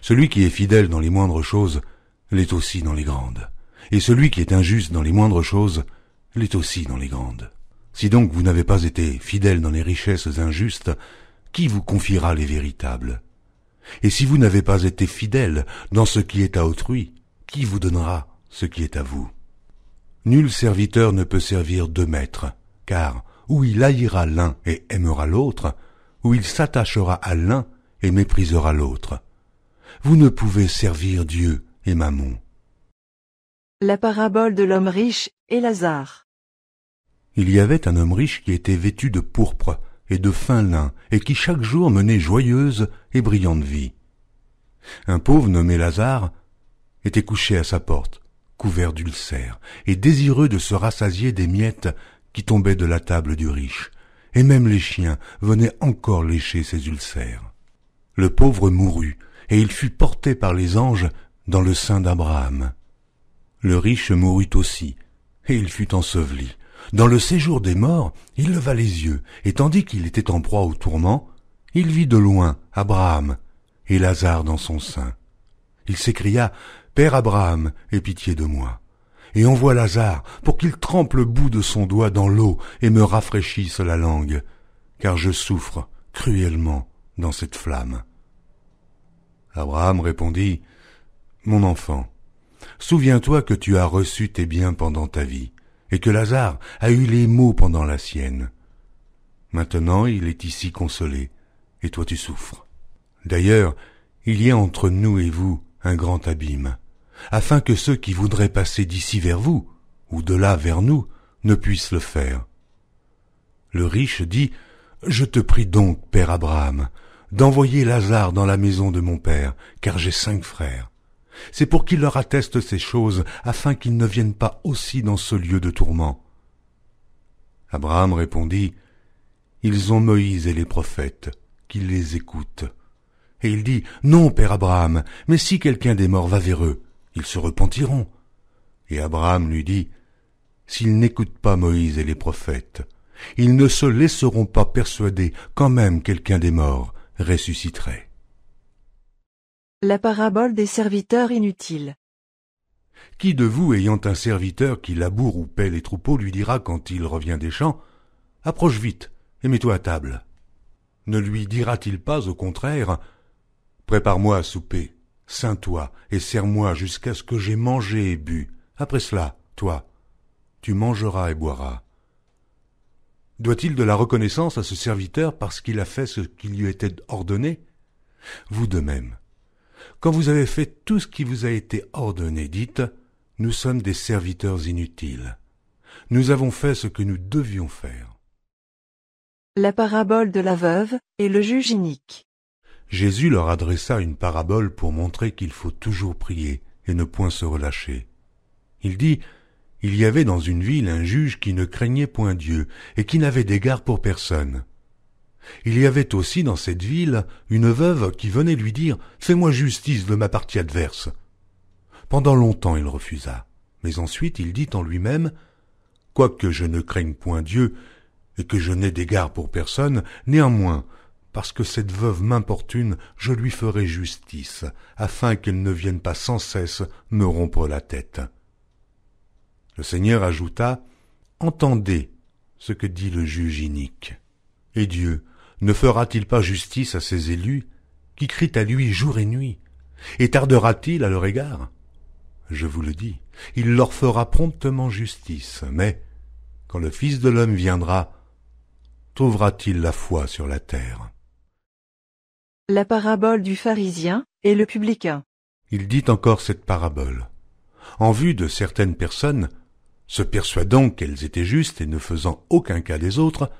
Celui qui est fidèle dans les moindres choses, l'est aussi dans les grandes, et celui qui est injuste dans les moindres choses, l'est aussi dans les grandes. Si donc vous n'avez pas été fidèle dans les richesses injustes, qui vous confiera les véritables et si vous n'avez pas été fidèle dans ce qui est à autrui, qui vous donnera ce qui est à vous Nul serviteur ne peut servir deux maîtres, car ou il haïra l'un et aimera l'autre, ou il s'attachera à l'un et méprisera l'autre. Vous ne pouvez servir Dieu et Mammon. La parabole de l'homme riche et Lazare. Il y avait un homme riche qui était vêtu de pourpre et de fin lin, et qui chaque jour menait joyeuse et brillante vie. Un pauvre nommé Lazare était couché à sa porte, couvert d'ulcères, et désireux de se rassasier des miettes qui tombaient de la table du riche, et même les chiens venaient encore lécher ses ulcères. Le pauvre mourut, et il fut porté par les anges dans le sein d'Abraham. Le riche mourut aussi, et il fut enseveli. Dans le séjour des morts, il leva les yeux, et tandis qu'il était en proie au tourment, il vit de loin Abraham et Lazare dans son sein. Il s'écria, Père Abraham, aie pitié de moi, et envoie Lazare pour qu'il trempe le bout de son doigt dans l'eau et me rafraîchisse la langue, car je souffre cruellement dans cette flamme. Abraham répondit, Mon enfant, souviens-toi que tu as reçu tes biens pendant ta vie et que Lazare a eu les maux pendant la sienne. Maintenant il est ici consolé, et toi tu souffres. D'ailleurs, il y a entre nous et vous un grand abîme, afin que ceux qui voudraient passer d'ici vers vous, ou de là vers nous, ne puissent le faire. Le riche dit, Je te prie donc, Père Abraham, d'envoyer Lazare dans la maison de mon Père, car j'ai cinq frères, c'est pour qu'ils leur atteste ces choses, afin qu'ils ne viennent pas aussi dans ce lieu de tourment. Abraham répondit, Ils ont Moïse et les prophètes, qu'ils les écoutent. Et il dit, Non, père Abraham, mais si quelqu'un des morts va vers eux, ils se repentiront. Et Abraham lui dit, S'ils n'écoutent pas Moïse et les prophètes, ils ne se laisseront pas persuader quand même quelqu'un des morts ressusciterait. La parabole des serviteurs inutiles. Qui de vous, ayant un serviteur qui laboure ou paie les troupeaux, lui dira quand il revient des champs Approche vite et mets-toi à table Ne lui dira-t-il pas, au contraire Prépare-moi à souper, sains toi et serre-moi jusqu'à ce que j'aie mangé et bu. Après cela, toi, tu mangeras et boiras. Doit-il de la reconnaissance à ce serviteur parce qu'il a fait ce qui lui était ordonné Vous de même quand vous avez fait tout ce qui vous a été ordonné, dites Nous sommes des serviteurs inutiles. Nous avons fait ce que nous devions faire. La parabole de la veuve et le juge inique. Jésus leur adressa une parabole pour montrer qu'il faut toujours prier et ne point se relâcher. Il dit Il y avait dans une ville un juge qui ne craignait point Dieu et qui n'avait d'égard pour personne. Il y avait aussi dans cette ville une veuve qui venait lui dire Fais-moi justice de ma partie adverse. Pendant longtemps il refusa, mais ensuite il dit en lui-même Quoique je ne craigne point Dieu et que je n'ai d'égard pour personne, néanmoins, parce que cette veuve m'importune, je lui ferai justice, afin qu'elle ne vienne pas sans cesse me rompre la tête. Le Seigneur ajouta Entendez ce que dit le juge inique. Et Dieu ne fera-t-il pas justice à ses élus, qui crient à lui jour et nuit Et tardera-t-il à leur égard Je vous le dis, il leur fera promptement justice, mais quand le Fils de l'homme viendra, trouvera-t-il la foi sur la terre La parabole du pharisien et le publicain. Il dit encore cette parabole. En vue de certaines personnes, se persuadant qu'elles étaient justes et ne faisant aucun cas des autres,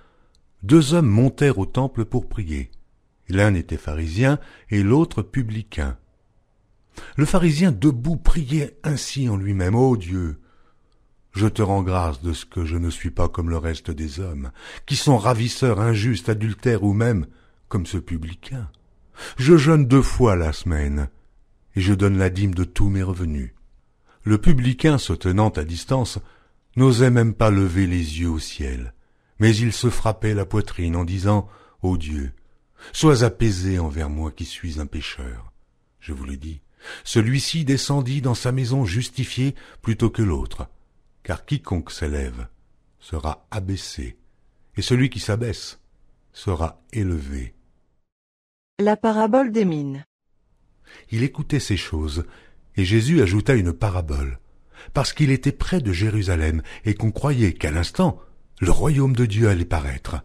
deux hommes montèrent au temple pour prier. L'un était pharisien et l'autre publicain. Le pharisien debout priait ainsi en lui-même Ô Dieu, je te rends grâce de ce que je ne suis pas comme le reste des hommes, qui sont ravisseurs, injustes, adultères ou même comme ce publicain. Je jeûne deux fois la semaine, et je donne la dîme de tous mes revenus. Le publicain, se tenant à distance, n'osait même pas lever les yeux au ciel, mais il se frappait la poitrine en disant Ô oh Dieu, sois apaisé envers moi qui suis un pécheur. Je vous le dis, celui-ci descendit dans sa maison justifié plutôt que l'autre, car quiconque s'élève sera abaissé, et celui qui s'abaisse sera élevé. La parabole des mines. Il écoutait ces choses, et Jésus ajouta une parabole, parce qu'il était près de Jérusalem et qu'on croyait qu'à l'instant le royaume de Dieu allait paraître.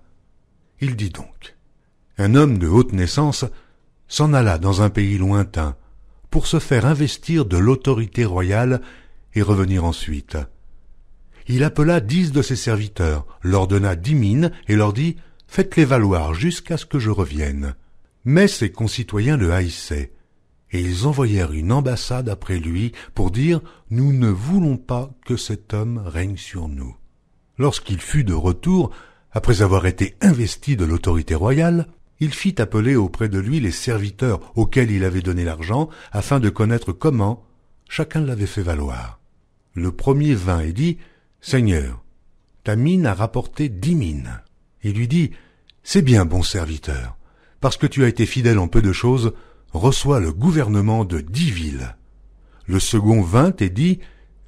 Il dit donc, un homme de haute naissance s'en alla dans un pays lointain pour se faire investir de l'autorité royale et revenir ensuite. Il appela dix de ses serviteurs, leur donna dix mines et leur dit Faites-les valoir jusqu'à ce que je revienne. Mais ses concitoyens le haïssaient, et ils envoyèrent une ambassade après lui pour dire Nous ne voulons pas que cet homme règne sur nous. Lorsqu'il fut de retour, après avoir été investi de l'autorité royale, il fit appeler auprès de lui les serviteurs auxquels il avait donné l'argent, afin de connaître comment chacun l'avait fait valoir. Le premier vint et dit Seigneur, ta mine a rapporté dix mines. Il lui dit C'est bien, bon serviteur, parce que tu as été fidèle en peu de choses, reçois le gouvernement de dix villes. Le second vint et dit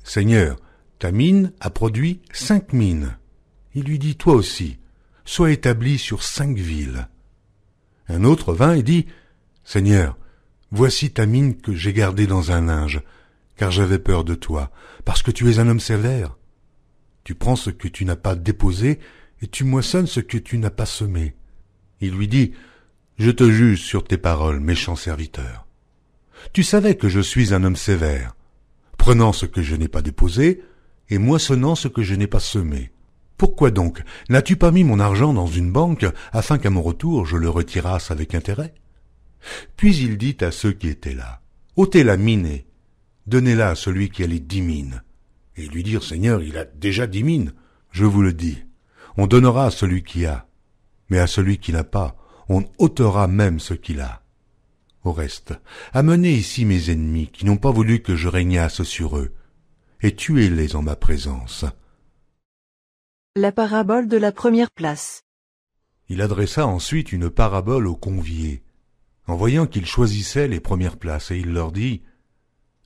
Seigneur, ta mine a produit cinq mines. Il lui dit, toi aussi, sois établi sur cinq villes. Un autre vint et dit, Seigneur, voici ta mine que j'ai gardée dans un linge, car j'avais peur de toi, parce que tu es un homme sévère. Tu prends ce que tu n'as pas déposé, et tu moissonnes ce que tu n'as pas semé. Il lui dit, Je te juge sur tes paroles, méchant serviteur. Tu savais que je suis un homme sévère. Prenant ce que je n'ai pas déposé, et moissonnant ce que je n'ai pas semé. Pourquoi donc n'as-tu pas mis mon argent dans une banque afin qu'à mon retour je le retirasse avec intérêt Puis il dit à ceux qui étaient là, ôtez la mine donnez-la à celui qui a les dix mines. Et lui dire, Seigneur, il a déjà dix mines. Je vous le dis, on donnera à celui qui a, mais à celui qui n'a pas, on ôtera même ce qu'il a. Au reste, amenez ici mes ennemis qui n'ont pas voulu que je régnasse sur eux, et tuez-les en ma présence. La parabole de la première place. Il adressa ensuite une parabole aux conviés, en voyant qu'ils choisissaient les premières places, et il leur dit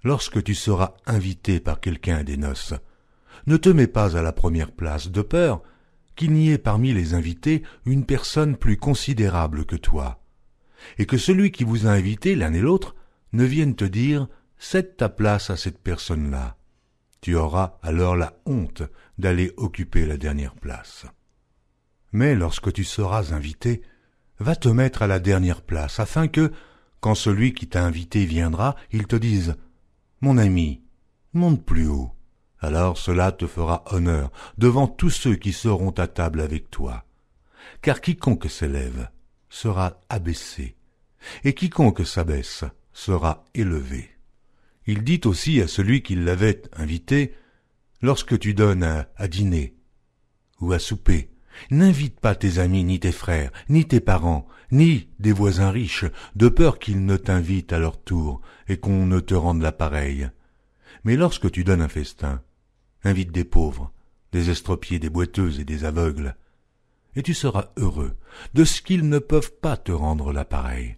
Lorsque tu seras invité par quelqu'un des noces, ne te mets pas à la première place, de peur qu'il n'y ait parmi les invités une personne plus considérable que toi, et que celui qui vous a invité l'un et l'autre ne vienne te dire Cède ta place à cette personne-là. Tu auras alors la honte d'aller occuper la dernière place. Mais lorsque tu seras invité, va te mettre à la dernière place, afin que, quand celui qui t'a invité viendra, il te dise Mon ami, monte plus haut. Alors cela te fera honneur devant tous ceux qui seront à table avec toi. Car quiconque s'élève sera abaissé, et quiconque s'abaisse sera élevé il dit aussi à celui qui l'avait invité, Lorsque tu donnes à, dîner ou à souper, n'invite pas tes amis, ni tes frères, ni tes parents, ni des voisins riches, de peur qu'ils ne t'invitent à leur tour et qu'on ne te rende l'appareil. Mais lorsque tu donnes un festin, invite des pauvres, des estropiés, des boiteuses et des aveugles, et tu seras heureux de ce qu'ils ne peuvent pas te rendre l'appareil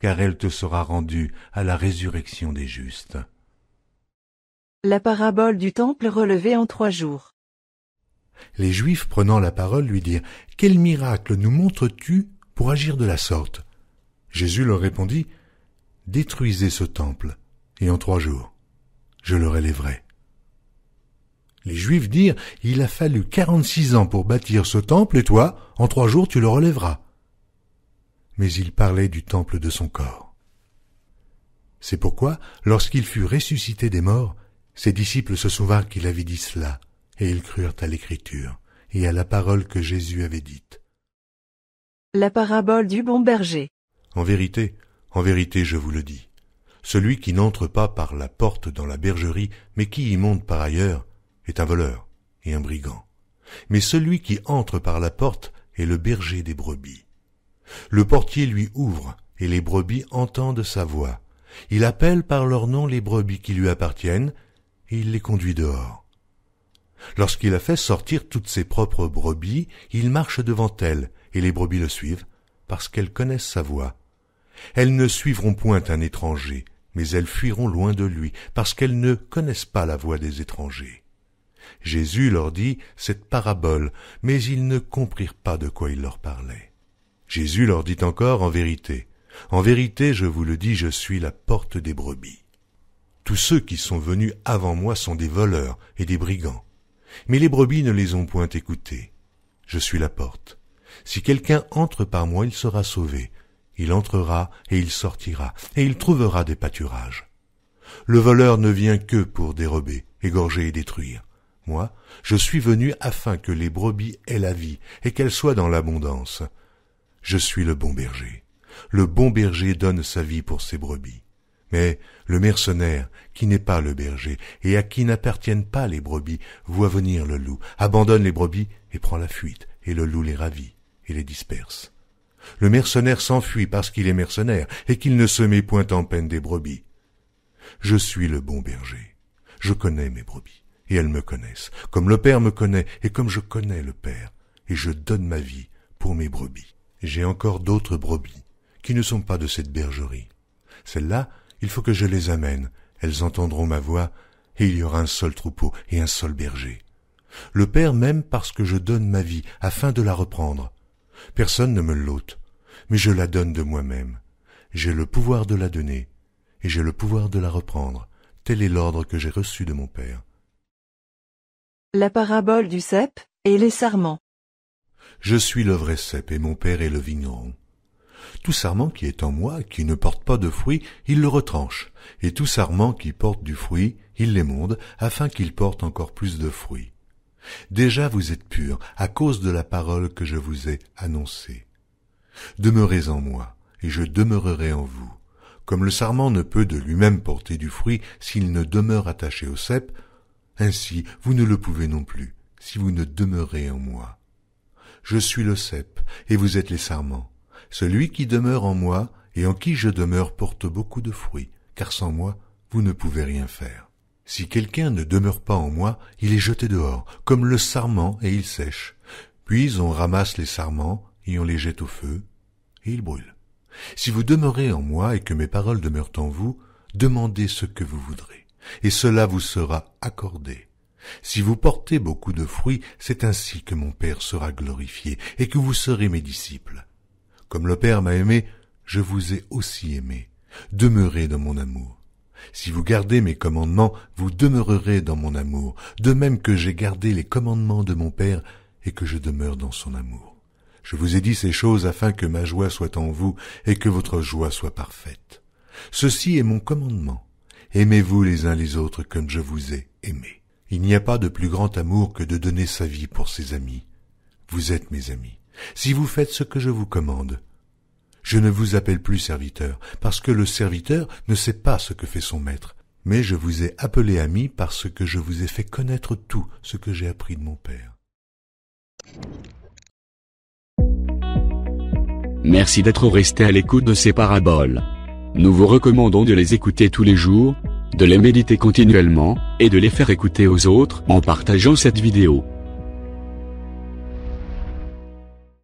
car elle te sera rendue à la résurrection des justes. La parabole du temple relevée en trois jours. Les Juifs prenant la parole lui dirent Quel miracle nous montres-tu pour agir de la sorte Jésus leur répondit Détruisez ce temple, et en trois jours, je le relèverai. Les Juifs dirent Il a fallu quarante-six ans pour bâtir ce temple, et toi, en trois jours, tu le relèveras mais il parlait du temple de son corps. C'est pourquoi, lorsqu'il fut ressuscité des morts, ses disciples se souvinrent qu'il avait dit cela, et ils crurent à l'écriture, et à la parole que Jésus avait dite. La parabole du bon berger. En vérité, en vérité, je vous le dis, celui qui n'entre pas par la porte dans la bergerie, mais qui y monte par ailleurs, est un voleur et un brigand. Mais celui qui entre par la porte est le berger des brebis. Le portier lui ouvre, et les brebis entendent sa voix. Il appelle par leur nom les brebis qui lui appartiennent, et il les conduit dehors. Lorsqu'il a fait sortir toutes ses propres brebis, il marche devant elles, et les brebis le suivent, parce qu'elles connaissent sa voix. Elles ne suivront point un étranger, mais elles fuiront loin de lui, parce qu'elles ne connaissent pas la voix des étrangers. Jésus leur dit cette parabole, mais ils ne comprirent pas de quoi il leur parlait. Jésus leur dit encore en vérité, en vérité, je vous le dis, je suis la porte des brebis. Tous ceux qui sont venus avant moi sont des voleurs et des brigands. Mais les brebis ne les ont point écoutés. Je suis la porte. Si quelqu'un entre par moi, il sera sauvé. Il entrera et il sortira, et il trouvera des pâturages. Le voleur ne vient que pour dérober, égorger et détruire. Moi, je suis venu afin que les brebis aient la vie, et qu'elles soient dans l'abondance. Je suis le bon berger. Le bon berger donne sa vie pour ses brebis. Mais le mercenaire, qui n'est pas le berger, et à qui n'appartiennent pas les brebis, voit venir le loup, abandonne les brebis et prend la fuite, et le loup les ravit et les disperse. Le mercenaire s'enfuit parce qu'il est mercenaire, et qu'il ne se met point en peine des brebis. Je suis le bon berger. Je connais mes brebis, et elles me connaissent, comme le Père me connaît, et comme je connais le Père, et je donne ma vie pour mes brebis. J'ai encore d'autres brebis, qui ne sont pas de cette bergerie. Celles-là, il faut que je les amène, elles entendront ma voix, et il y aura un seul troupeau et un seul berger. Le père m'aime parce que je donne ma vie afin de la reprendre. Personne ne me l'ôte, mais je la donne de moi-même. J'ai le pouvoir de la donner, et j'ai le pouvoir de la reprendre. Tel est l'ordre que j'ai reçu de mon père. La parabole du cep et les sarments. Je suis le vrai cep et mon père est le vigneron. Tout sarment qui est en moi, qui ne porte pas de fruit, il le retranche, et tout sarment qui porte du fruit, il l'émonde, afin qu'il porte encore plus de fruits. Déjà vous êtes purs, à cause de la parole que je vous ai annoncée. Demeurez en moi, et je demeurerai en vous. Comme le sarment ne peut de lui-même porter du fruit s'il ne demeure attaché au cep, ainsi vous ne le pouvez non plus, si vous ne demeurez en moi. Je suis le cep, et vous êtes les sarments. Celui qui demeure en moi, et en qui je demeure, porte beaucoup de fruits, car sans moi, vous ne pouvez rien faire. Si quelqu'un ne demeure pas en moi, il est jeté dehors, comme le sarment, et il sèche. Puis on ramasse les sarments, et on les jette au feu, et ils brûlent. Si vous demeurez en moi et que mes paroles demeurent en vous, demandez ce que vous voudrez, et cela vous sera accordé. Si vous portez beaucoup de fruits, c'est ainsi que mon Père sera glorifié, et que vous serez mes disciples. Comme le Père m'a aimé, je vous ai aussi aimé. Demeurez dans mon amour. Si vous gardez mes commandements, vous demeurerez dans mon amour, de même que j'ai gardé les commandements de mon Père, et que je demeure dans son amour. Je vous ai dit ces choses afin que ma joie soit en vous, et que votre joie soit parfaite. Ceci est mon commandement. Aimez-vous les uns les autres comme je vous ai aimé. Il n'y a pas de plus grand amour que de donner sa vie pour ses amis. Vous êtes mes amis, si vous faites ce que je vous commande. Je ne vous appelle plus serviteur, parce que le serviteur ne sait pas ce que fait son maître, mais je vous ai appelé ami parce que je vous ai fait connaître tout ce que j'ai appris de mon Père. Merci d'être resté à l'écoute de ces paraboles. Nous vous recommandons de les écouter tous les jours, de les méditer continuellement, et de les faire écouter aux autres en partageant cette vidéo.